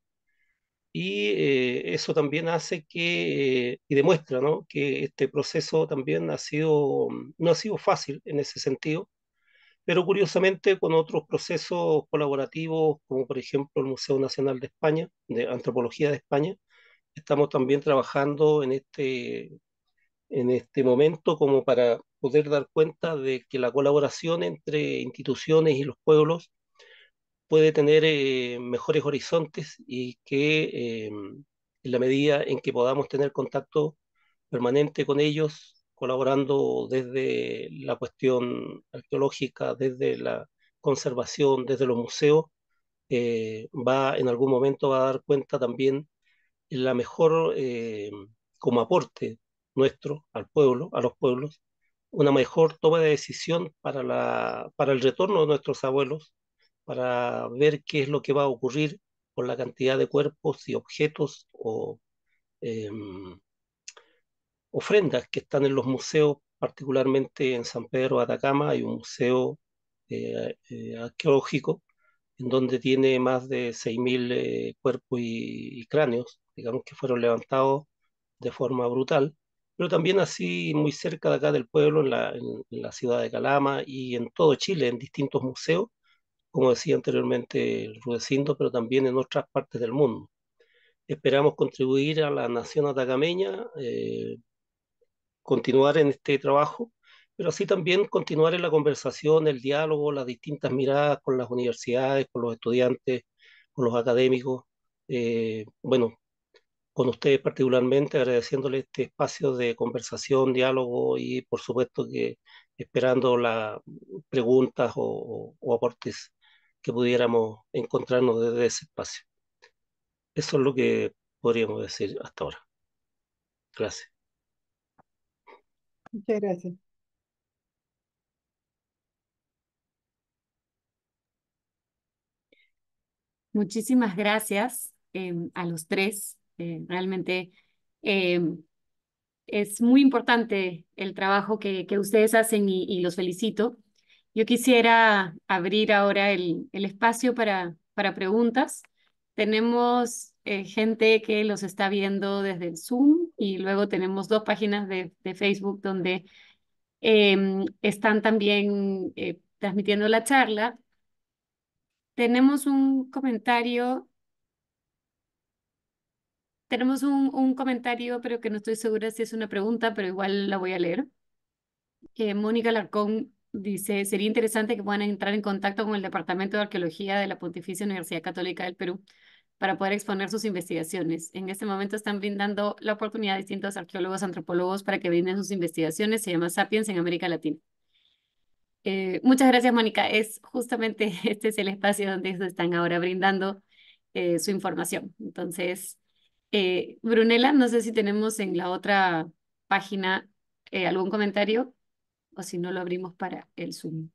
y eso también hace que, y demuestra ¿no? que este proceso también ha sido, no ha sido fácil en ese sentido pero curiosamente con otros procesos colaborativos, como por ejemplo el Museo Nacional de España, de Antropología de España, estamos también trabajando en este, en este momento como para poder dar cuenta de que la colaboración entre instituciones y los pueblos puede tener eh, mejores horizontes y que eh, en la medida en que podamos tener contacto permanente con ellos, colaborando desde la cuestión arqueológica, desde la conservación, desde los museos, eh, va en algún momento va a dar cuenta también la mejor eh, como aporte nuestro al pueblo, a los pueblos, una mejor toma de decisión para, la, para el retorno de nuestros abuelos, para ver qué es lo que va a ocurrir con la cantidad de cuerpos y objetos o eh, ofrendas que están en los museos, particularmente en San Pedro Atacama, hay un museo eh, eh, arqueológico en donde tiene más de 6.000 eh, cuerpos y, cráneos, digamos que fueron levantados de forma brutal pero también así muy cerca de acá del pueblo, en la, ciudad de Calama y en todo Chile, en distintos museos, como decía anteriormente el Rudecindo, pero también en otras partes del mundo. Esperamos contribuir a la nación atacameña, eh, continuar en este trabajo, pero así también continuar en la conversación, el diálogo, las distintas miradas con las universidades, con los estudiantes, con los académicos. Eh, bueno, con ustedes particularmente, agradeciéndole este espacio de conversación, diálogo y por supuesto que esperando las preguntas o, aportes que pudiéramos encontrarnos desde ese espacio. Eso es lo que podríamos decir hasta ahora. Gracias. Muchas gracias. Muchísimas gracias eh, a los tres. Eh, realmente eh, es muy importante el trabajo que, ustedes hacen y, y, los felicito. Yo quisiera abrir ahora el, espacio para, para preguntas. Tenemos eh, gente que los está viendo desde el Zoom y luego tenemos dos páginas de, Facebook donde em, están también eh, transmitiendo la charla. Tenemos un comentario. Tenemos un, un, comentario, pero que no estoy segura si es una pregunta, pero igual la voy a leer. Mónica Larcón dice, sería interesante que puedan entrar en contacto con el Departamento de Arqueología de la Pontificia Universidad Católica del Perú para poder exponer sus investigaciones. En este momento están brindando la oportunidad a distintos arqueólogos, antropólogos para que brinden sus investigaciones. Se llama Sapiens en América Latina. Eh, muchas gracias, Mónica. Es justamente este es el espacio donde están ahora brindando eh, su información. Entonces, eh, Brunela, no sé si tenemos en la otra página algún comentario o si no lo abrimos para el Zoom.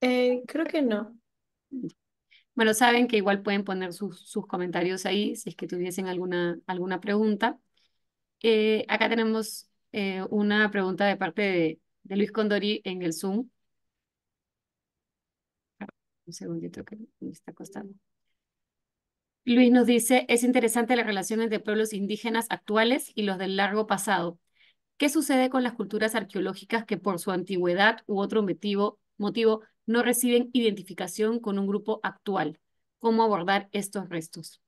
creo que no. Bueno, saben que igual pueden poner sus, comentarios ahí si es que tuviesen alguna, alguna pregunta. Eh, acá tenemos eh, una pregunta de parte de, Luis Condori en el Zoom. Un segundito que me está costando. Luis nos dice, es interesante las relaciones de pueblos indígenas actuales y los del largo pasado. ¿Qué sucede con las culturas arqueológicas que por su antigüedad u otro motivo, motivo no reciben identificación con un grupo actual. ¿Cómo abordar estos restos?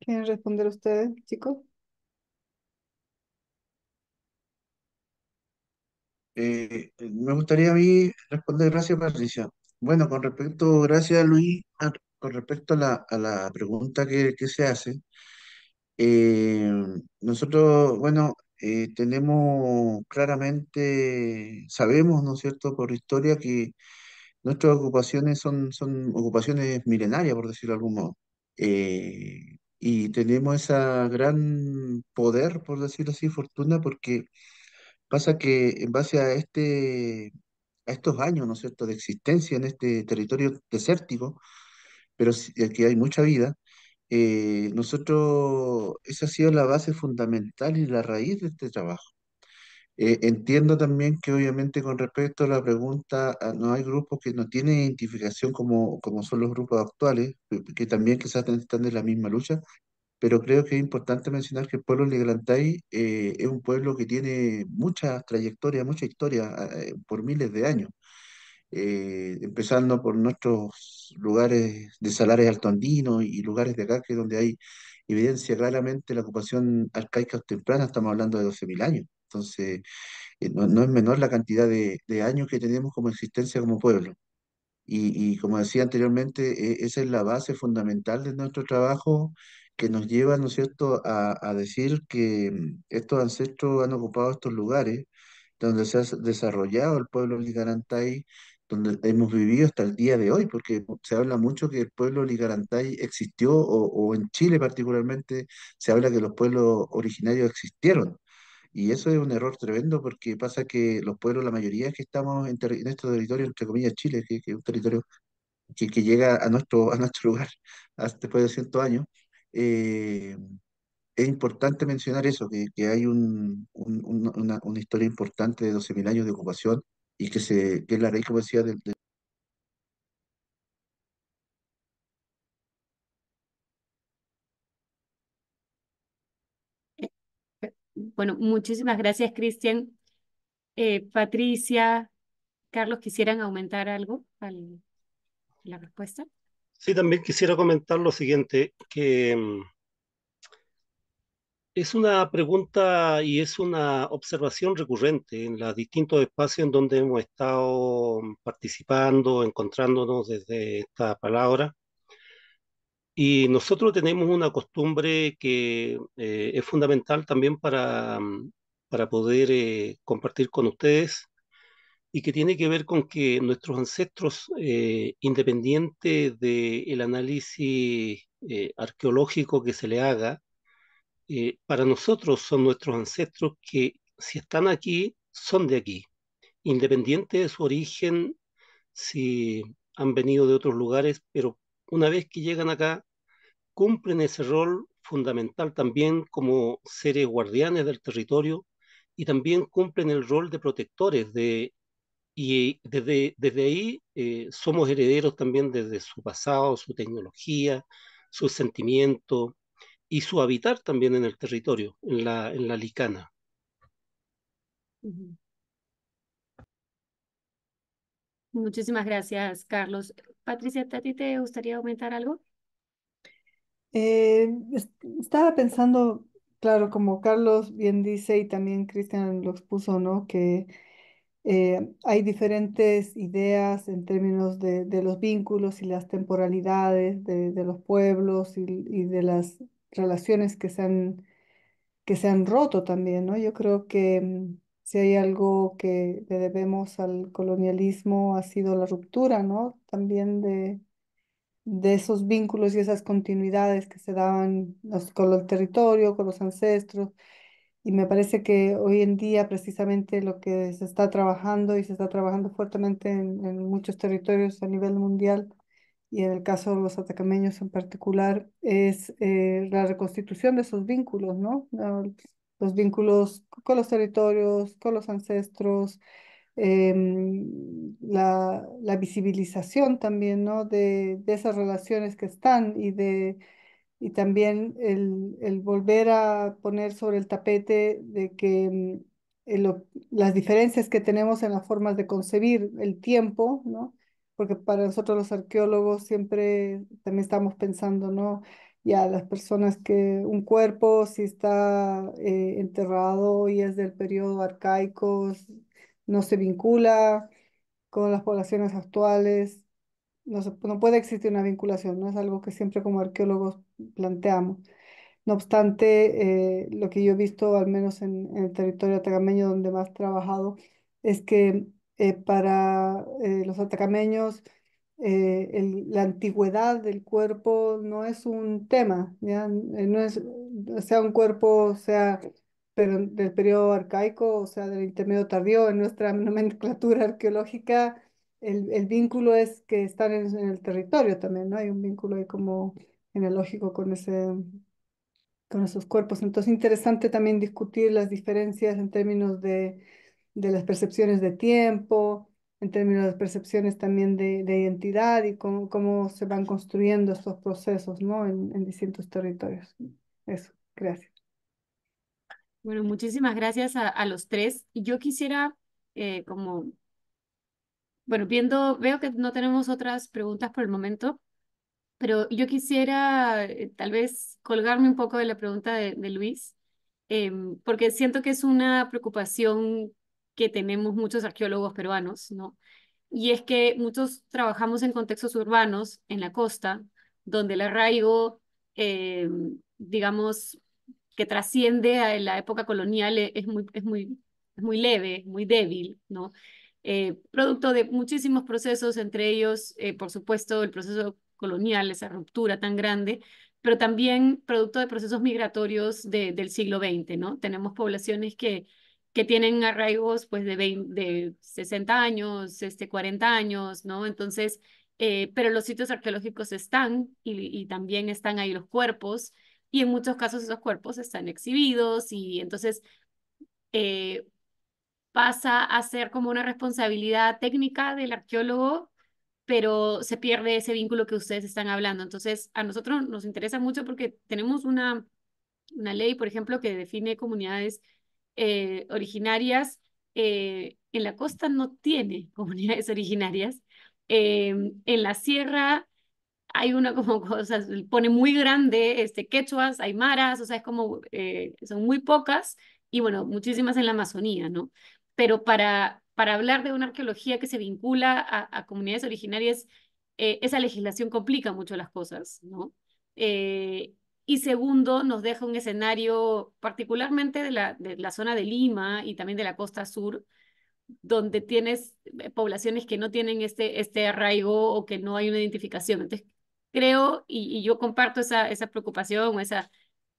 ¿Quieren responder ustedes, chicos? Eh, me gustaría a mí responder, gracias Patricia. Bueno, con respecto, gracias Luis, con respecto a la, a la pregunta que, se hace, eh, nosotros, bueno, eh, tenemos claramente, sabemos, ¿no es cierto?, por historia que nuestras ocupaciones son, son ocupaciones milenarias, por decirlo de algún modo. Eh, y tenemos esa gran poder, por decirlo así, fortuna, porque pasa que en base a este a estos años, ¿no es cierto?, de existencia en este territorio desértico, pero aquí hay mucha vida, eh, nosotros, esa ha sido la base fundamental y la raíz de este trabajo. Eh, entiendo también que obviamente con respecto a la pregunta, ah, no hay grupos que no tienen identificación como, como son los grupos actuales, eh, que también quizás están en la misma lucha, pero creo que es importante mencionar que el pueblo de eh, es un pueblo que tiene mucha trayectoria, mucha historia ah, por miles de años. Eh, empezando por nuestros lugares de salares altondinos y lugares de acá que donde hay evidencia claramente la ocupación arcaica o temprana, estamos hablando de 12.000 años. Entonces, eh, no, es menor la cantidad de, de, años que tenemos como existencia como pueblo. Y, y como decía anteriormente, e, esa es la base fundamental de nuestro trabajo que nos lleva, ¿no es cierto?, a, a decir que mm, estos ancestros han ocupado estos lugares donde se ha desarrollado el pueblo ligarantay donde hemos vivido hasta el día de hoy, porque se habla mucho que el pueblo ligarantay existió, o, en Chile particularmente se habla que los pueblos originarios existieron. Y eso es un error tremendo porque pasa que los pueblos, la mayoría que estamos en, en este territorio, entre comillas Chile, que, que es un territorio que, que, llega a nuestro, a nuestro lugar hasta después de 100 años, eh, es importante mencionar eso, que, que hay un, una, una historia importante de 12.000 años de ocupación y que, se, que la ley, como decía, del, Bueno, muchísimas gracias, Cristian. Eh, Patricia, Carlos, ¿quisieran aumentar algo a la respuesta? Sí, también quisiera comentar lo siguiente, que mm, es una pregunta y es una observación recurrente en los distintos espacios en donde hemos estado participando, encontrándonos desde esta palabra. Y nosotros tenemos una costumbre que eh, es fundamental también para, mm, para poder eh, compartir con ustedes y que tiene que ver con que nuestros ancestros, eh, independiente del análisis eh, arqueológico que se le haga, eh, para nosotros son nuestros ancestros que si están aquí, son de aquí, independiente de su origen, si han venido de otros lugares, pero una vez que llegan acá, cumplen ese rol fundamental también como seres guardianes del territorio y también cumplen el rol de protectores de, y desde, ahí eh, somos herederos también desde su pasado, su tecnología, sus sentimientos, y su habitar también en el territorio, en la, en la licana. Muchísimas gracias, Carlos. Patricia, ¿a ti te gustaría aumentar algo? Eh, estaba pensando, claro, como Carlos bien dice y también Cristian lo expuso, ¿no? Que eh, hay diferentes ideas en términos de, los vínculos y las temporalidades de, los pueblos y, y de las relaciones que se han, que se han roto también, ¿no? Yo creo que mm, si hay algo que le debemos al colonialismo ha sido la ruptura, ¿no? También de, de esos vínculos y esas continuidades que se daban con el territorio, con los ancestros. Y me parece que hoy en día precisamente lo que se está trabajando y se está trabajando fuertemente en muchos territorios a nivel mundial y en el caso de los atacameños en particular, es eh, la reconstitución de esos vínculos, ¿no? Ah, los vínculos con los territorios, con los ancestros, em, la, la, visibilización también, ¿no? De, de, esas relaciones que están y de y también el, el volver a poner sobre el tapete de que em, las diferencias que tenemos en las formas de concebir el tiempo, ¿no? porque para nosotros los arqueólogos siempre también estamos pensando, ¿no? Ya las personas que un cuerpo si está eh, enterrado y es del periodo arcaico, no se vincula con las poblaciones actuales, no, puede existir una vinculación, no es algo que siempre como arqueólogos planteamos. No obstante, eh, lo que yo he visto, al menos en, el territorio atacameño donde más he trabajado, es que eh, para eh, los atacameños eh, el, la antigüedad del cuerpo no es un tema, ¿ya? No es, sea un cuerpo, sea pero del periodo arcaico, o sea, del intermedio tardío, en nuestra nomenclatura arqueológica, el, el vínculo es que están en, el territorio también, ¿no? Hay un vínculo ahí como genealógico con ese con esos cuerpos. Entonces, interesante también discutir las diferencias en términos de de las percepciones de tiempo, en términos de percepciones también de, de identidad y cómo, se van construyendo estos procesos ¿no? en, distintos territorios. Eso, gracias. Bueno, muchísimas gracias a, los tres. Yo quisiera, eh, como, bueno, viendo, veo que no tenemos otras preguntas por el momento, pero yo quisiera eh, tal vez colgarme un poco de la pregunta de, Luis, em, porque siento que es una preocupación que tenemos muchos arqueólogos peruanos, ¿no? Y es que muchos trabajamos en contextos urbanos, en la costa, donde el arraigo, eh, digamos, que trasciende a la época colonial e, es muy, es muy, muy leve, muy débil, ¿no? Eh, producto de muchísimos procesos, entre ellos, eh, por supuesto, el proceso colonial, esa ruptura tan grande, pero también producto de procesos migratorios del siglo XX, ¿no? Tenemos poblaciones que que tienen arraigos pues de, de 60 años, este, 40 años, ¿no? Entonces, eh, pero los sitios arqueológicos están y, también están ahí los cuerpos y en muchos casos esos cuerpos están exhibidos y entonces eh, pasa a ser como una responsabilidad técnica del arqueólogo, pero se pierde ese vínculo que ustedes están hablando. Entonces, a nosotros nos interesa mucho porque tenemos una, una ley, por ejemplo, que define comunidades eh, originarias eh, en la costa no tiene comunidades originarias. Eh, en la sierra hay una como cosa, pone muy grande este, quechuas, aymaras, o sea, es como, son muy pocas y bueno, muchísimas en la Amazonía, ¿no? Pero para, para hablar de una arqueología que se vincula a, comunidades originarias, esa legislación complica mucho las cosas, ¿no? Y segundo, nos deja un escenario particularmente de la, de la zona de Lima y también de la costa sur, donde tienes eh, poblaciones que no tienen este, este arraigo o que no hay una identificación. Entonces, creo, y, yo comparto esa, esa preocupación o esa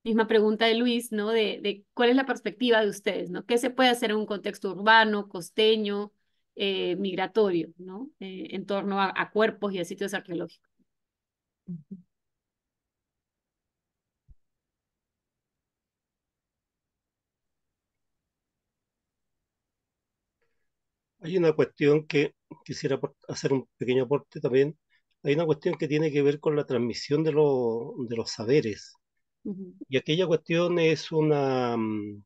misma pregunta de Luis, ¿no? De, de, cuál es la perspectiva de ustedes, ¿no? ¿Qué se puede hacer en un contexto urbano, costeño, eh, migratorio, ¿no? Eh, en torno a, cuerpos y a sitios arqueológicos. Hay una cuestión que quisiera hacer un pequeño aporte también. Hay una cuestión que tiene que ver con la transmisión de, los saberes. Y aquella cuestión es una mm,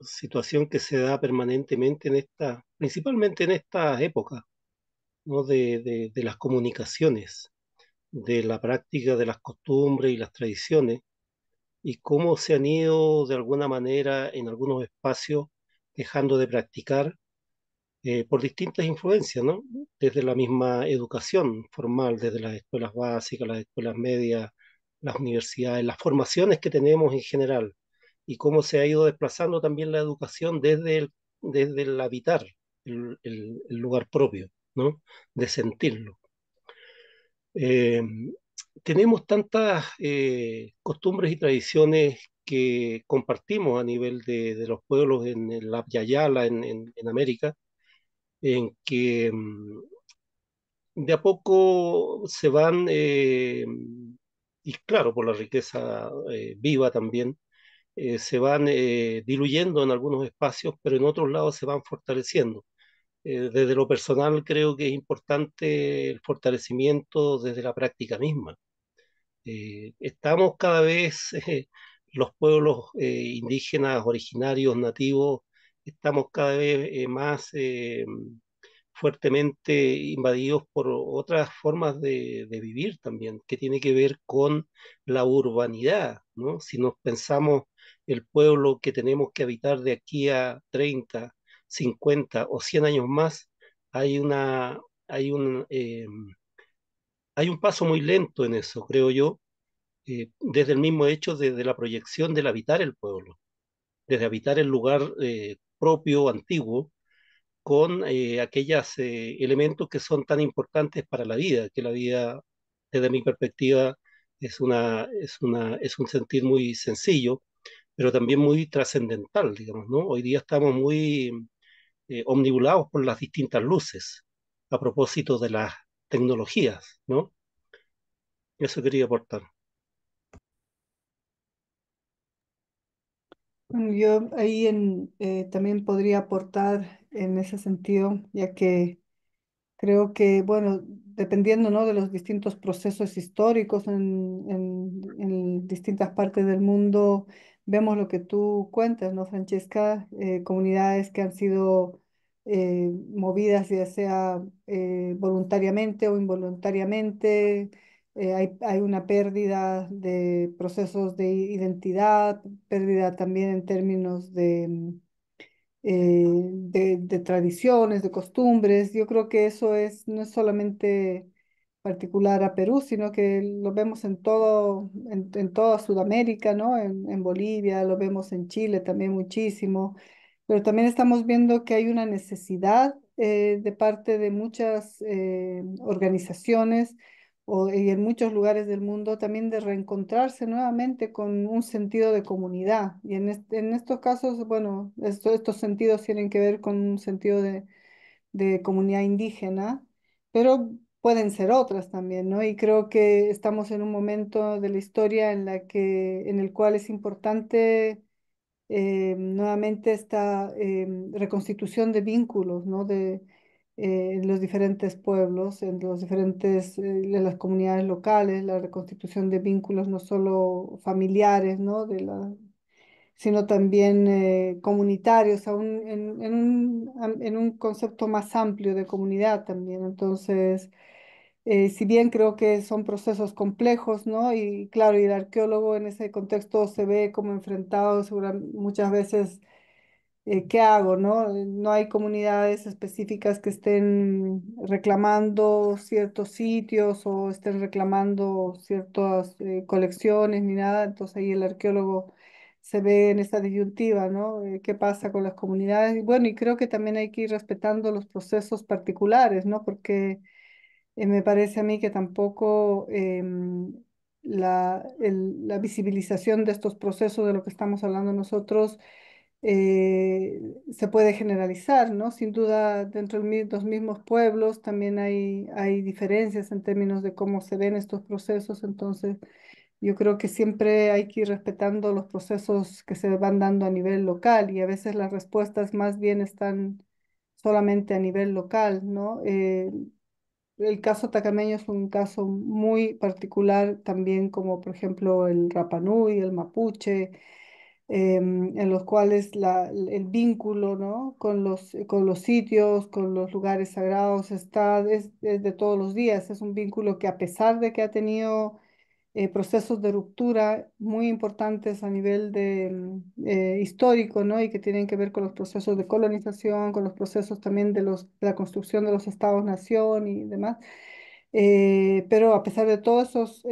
situación que se da permanentemente en esta, principalmente en esta época, ¿no? de, de las comunicaciones, de la práctica de las costumbres y las tradiciones, y cómo se han ido de alguna manera en algunos espacios dejando de practicar eh, por distintas influencias, ¿no? Desde la misma educación formal, desde las escuelas básicas, las escuelas medias, las universidades, las formaciones que tenemos en general y cómo se ha ido desplazando también la educación desde el, desde el habitar, el, lugar propio, ¿no? De sentirlo. Eh, tenemos tantas eh, costumbres y tradiciones que compartimos a nivel de, los pueblos en, la Yayala, en América, en que mm, de a poco se van, eh, y claro, por la riqueza eh, viva también, eh, se van diluyendo en algunos espacios, pero en otros lados se van fortaleciendo. desde lo personal creo que es importante el fortalecimiento desde la práctica misma. estamos cada vez los pueblos indígenas, originarios, nativos, estamos cada vez eh, más eh, fuertemente invadidos por otras formas de, vivir también, que tiene que ver con la urbanidad, ¿no? Si nos pensamos el pueblo que tenemos que habitar de aquí a 30, 50 o 100 años más, hay una, hay un, eh, hay un paso muy lento en eso, creo yo, desde el mismo hecho desde la proyección del habitar el pueblo, desde habitar el lugar propio, antiguo, con eh, aquellos eh, elementos que son tan importantes para la vida, que la vida, desde mi perspectiva, es, una, es, una, es un sentir muy sencillo, pero también muy trascendental, digamos, ¿no? Hoy día estamos muy eh, omnibulados por las distintas luces a propósito de las tecnologías, ¿no? Eso quería aportar. Yo ahí eh, también podría aportar en ese sentido, ya que creo que, bueno, dependiendo, de los distintos procesos históricos en, distintas partes del mundo, vemos lo que tú cuentas, ¿no, Francesca? Eh, comunidades que han sido eh, movidas, ya sea voluntariamente o involuntariamente, eh, hay, una pérdida de procesos de identidad, pérdida también en términos mm, eh, de, de, tradiciones, de costumbres. Yo creo que eso es, no es solamente particular a Perú, sino que lo vemos en, todo, en, toda Sudamérica, En, Bolivia, lo vemos en Chile también muchísimo, pero también estamos viendo que hay una necesidad eh, de parte de muchas organizaciones o, y en muchos lugares del mundo también de reencontrarse nuevamente con un sentido de comunidad. Y en, en estos casos, bueno, esto, estos sentidos tienen que ver con un sentido de, de comunidad indígena, pero pueden ser otras también, ¿no? Y creo que estamos en un momento de la historia en, la que, en el cual es importante eh, nuevamente esta eh, reconstitución de vínculos, ¿no? De, eh, en los diferentes pueblos, en, los diferentes, eh, las comunidades locales, la reconstitución de vínculos no solo familiares, ¿no? sino también eh, comunitarios, aún en, un, en, un, concepto más amplio de comunidad también. Entonces, eh, si bien creo que son procesos complejos, ¿no? Y claro, y el arqueólogo en ese contexto se ve como enfrentado muchas veces eh, ¿qué hago? No? hay comunidades específicas que estén reclamando ciertos sitios o estén reclamando ciertas eh, colecciones ni nada, entonces ahí el arqueólogo se ve en esa disyuntiva, ¿no? Eh, ¿Qué pasa con las comunidades? Bueno, y creo que también hay que ir respetando los procesos particulares, ¿no? Porque me parece a mí que tampoco em, la, la, visibilización de estos procesos de lo que estamos hablando nosotros eh, se puede generalizar, ¿no? Sin duda, dentro de los mismos pueblos también hay, hay diferencias en términos de cómo se ven estos procesos, entonces yo creo que siempre hay que ir respetando los procesos que se van dando a nivel local y a veces las respuestas más bien están solamente a nivel local, ¿no? Eh, el caso tacameño es un caso muy particular también como por ejemplo el Rapanui, el Mapuche, Em, en los cuales la, el vínculo ¿no? con, los, con los sitios, con los lugares sagrados, está, es, de todos los días. Es un vínculo que a pesar de que ha tenido eh, procesos de ruptura muy importantes a nivel de, mm, eh, histórico ¿no? y que tienen que ver con los procesos de colonización, con los procesos también de, los, de la construcción de los estados-nación y demás. Eh, pero a pesar de todos esos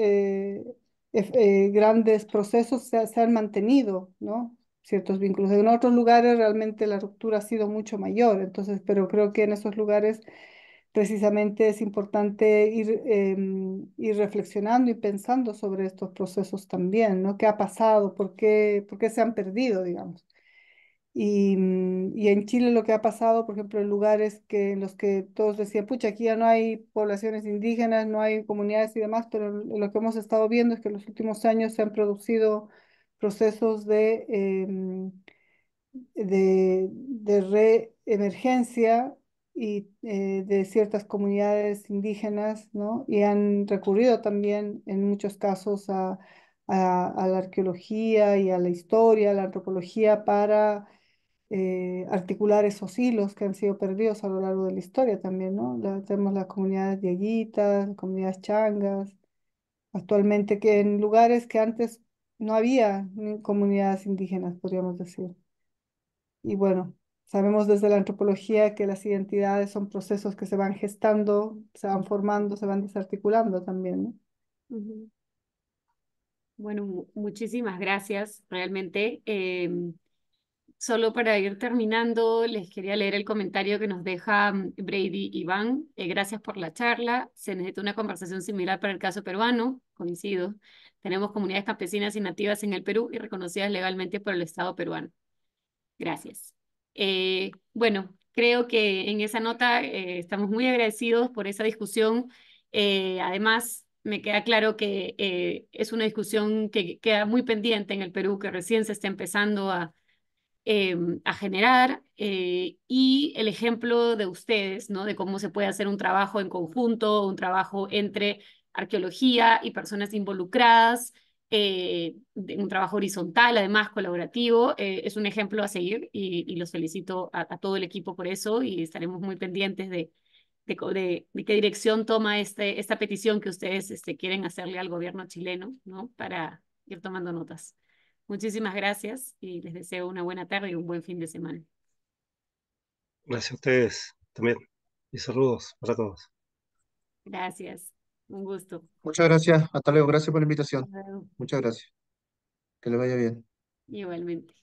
eh, grandes procesos se, han mantenido, ¿no? Ciertos vínculos. En otros lugares realmente la ruptura ha sido mucho mayor, entonces, pero creo que en esos lugares precisamente es importante ir, em, reflexionando y pensando sobre estos procesos también, ¿no? ¿Qué ha pasado? ¿Por qué, por qué se han perdido, digamos? Mm, y, en Chile lo que ha pasado, por ejemplo, en lugares que, en los que todos decían, pucha, aquí ya no hay poblaciones indígenas, no hay comunidades y demás, pero lo que hemos estado viendo es que en los últimos años se han producido procesos de, em, de, reemergencia y eh, de ciertas comunidades indígenas, ¿no? Y han recurrido también en muchos casos a, a la arqueología y a la historia, a la antropología para eh, articular esos hilos que han sido perdidos a lo largo de la historia también, ¿no? tenemos las comunidades dieguitas, comunidades changas, actualmente que en lugares que antes no había comunidades indígenas, podríamos decir. Y bueno, sabemos desde la antropología que las identidades son procesos que se van gestando, se van formando, se van desarticulando también, ¿no? Bueno, muchísimas gracias. Realmente eh, Solo para ir terminando, les quería leer el comentario que nos deja mm, Brady Iván. Eh, gracias por la charla. Se necesita una conversación similar para el caso peruano. Coincido. Tenemos comunidades campesinas y nativas en el Perú y reconocidas legalmente por el Estado peruano. Gracias. Eh, bueno, creo que en esa nota eh, estamos muy agradecidos por esa discusión. además, me queda claro que es una discusión que queda muy pendiente en el Perú, que recién se está empezando a Em, a generar eh, y el ejemplo de ustedes, ¿no? De cómo se puede hacer un trabajo en conjunto, un trabajo entre arqueología y personas involucradas, eh, de un trabajo horizontal, además colaborativo, eh, es un ejemplo a seguir y, los felicito a, todo el equipo por eso y estaremos muy pendientes de, de, qué dirección toma este, esta petición que ustedes este, quieren hacerle al gobierno chileno, ¿no? Para ir tomando notas. Muchísimas gracias y les deseo una buena tarde y un buen fin de semana. Gracias a ustedes también y saludos para todos. Gracias, un gusto. Muchas gracias, hasta luego, gracias por la invitación. Muchas gracias. Que le vaya bien. Igualmente.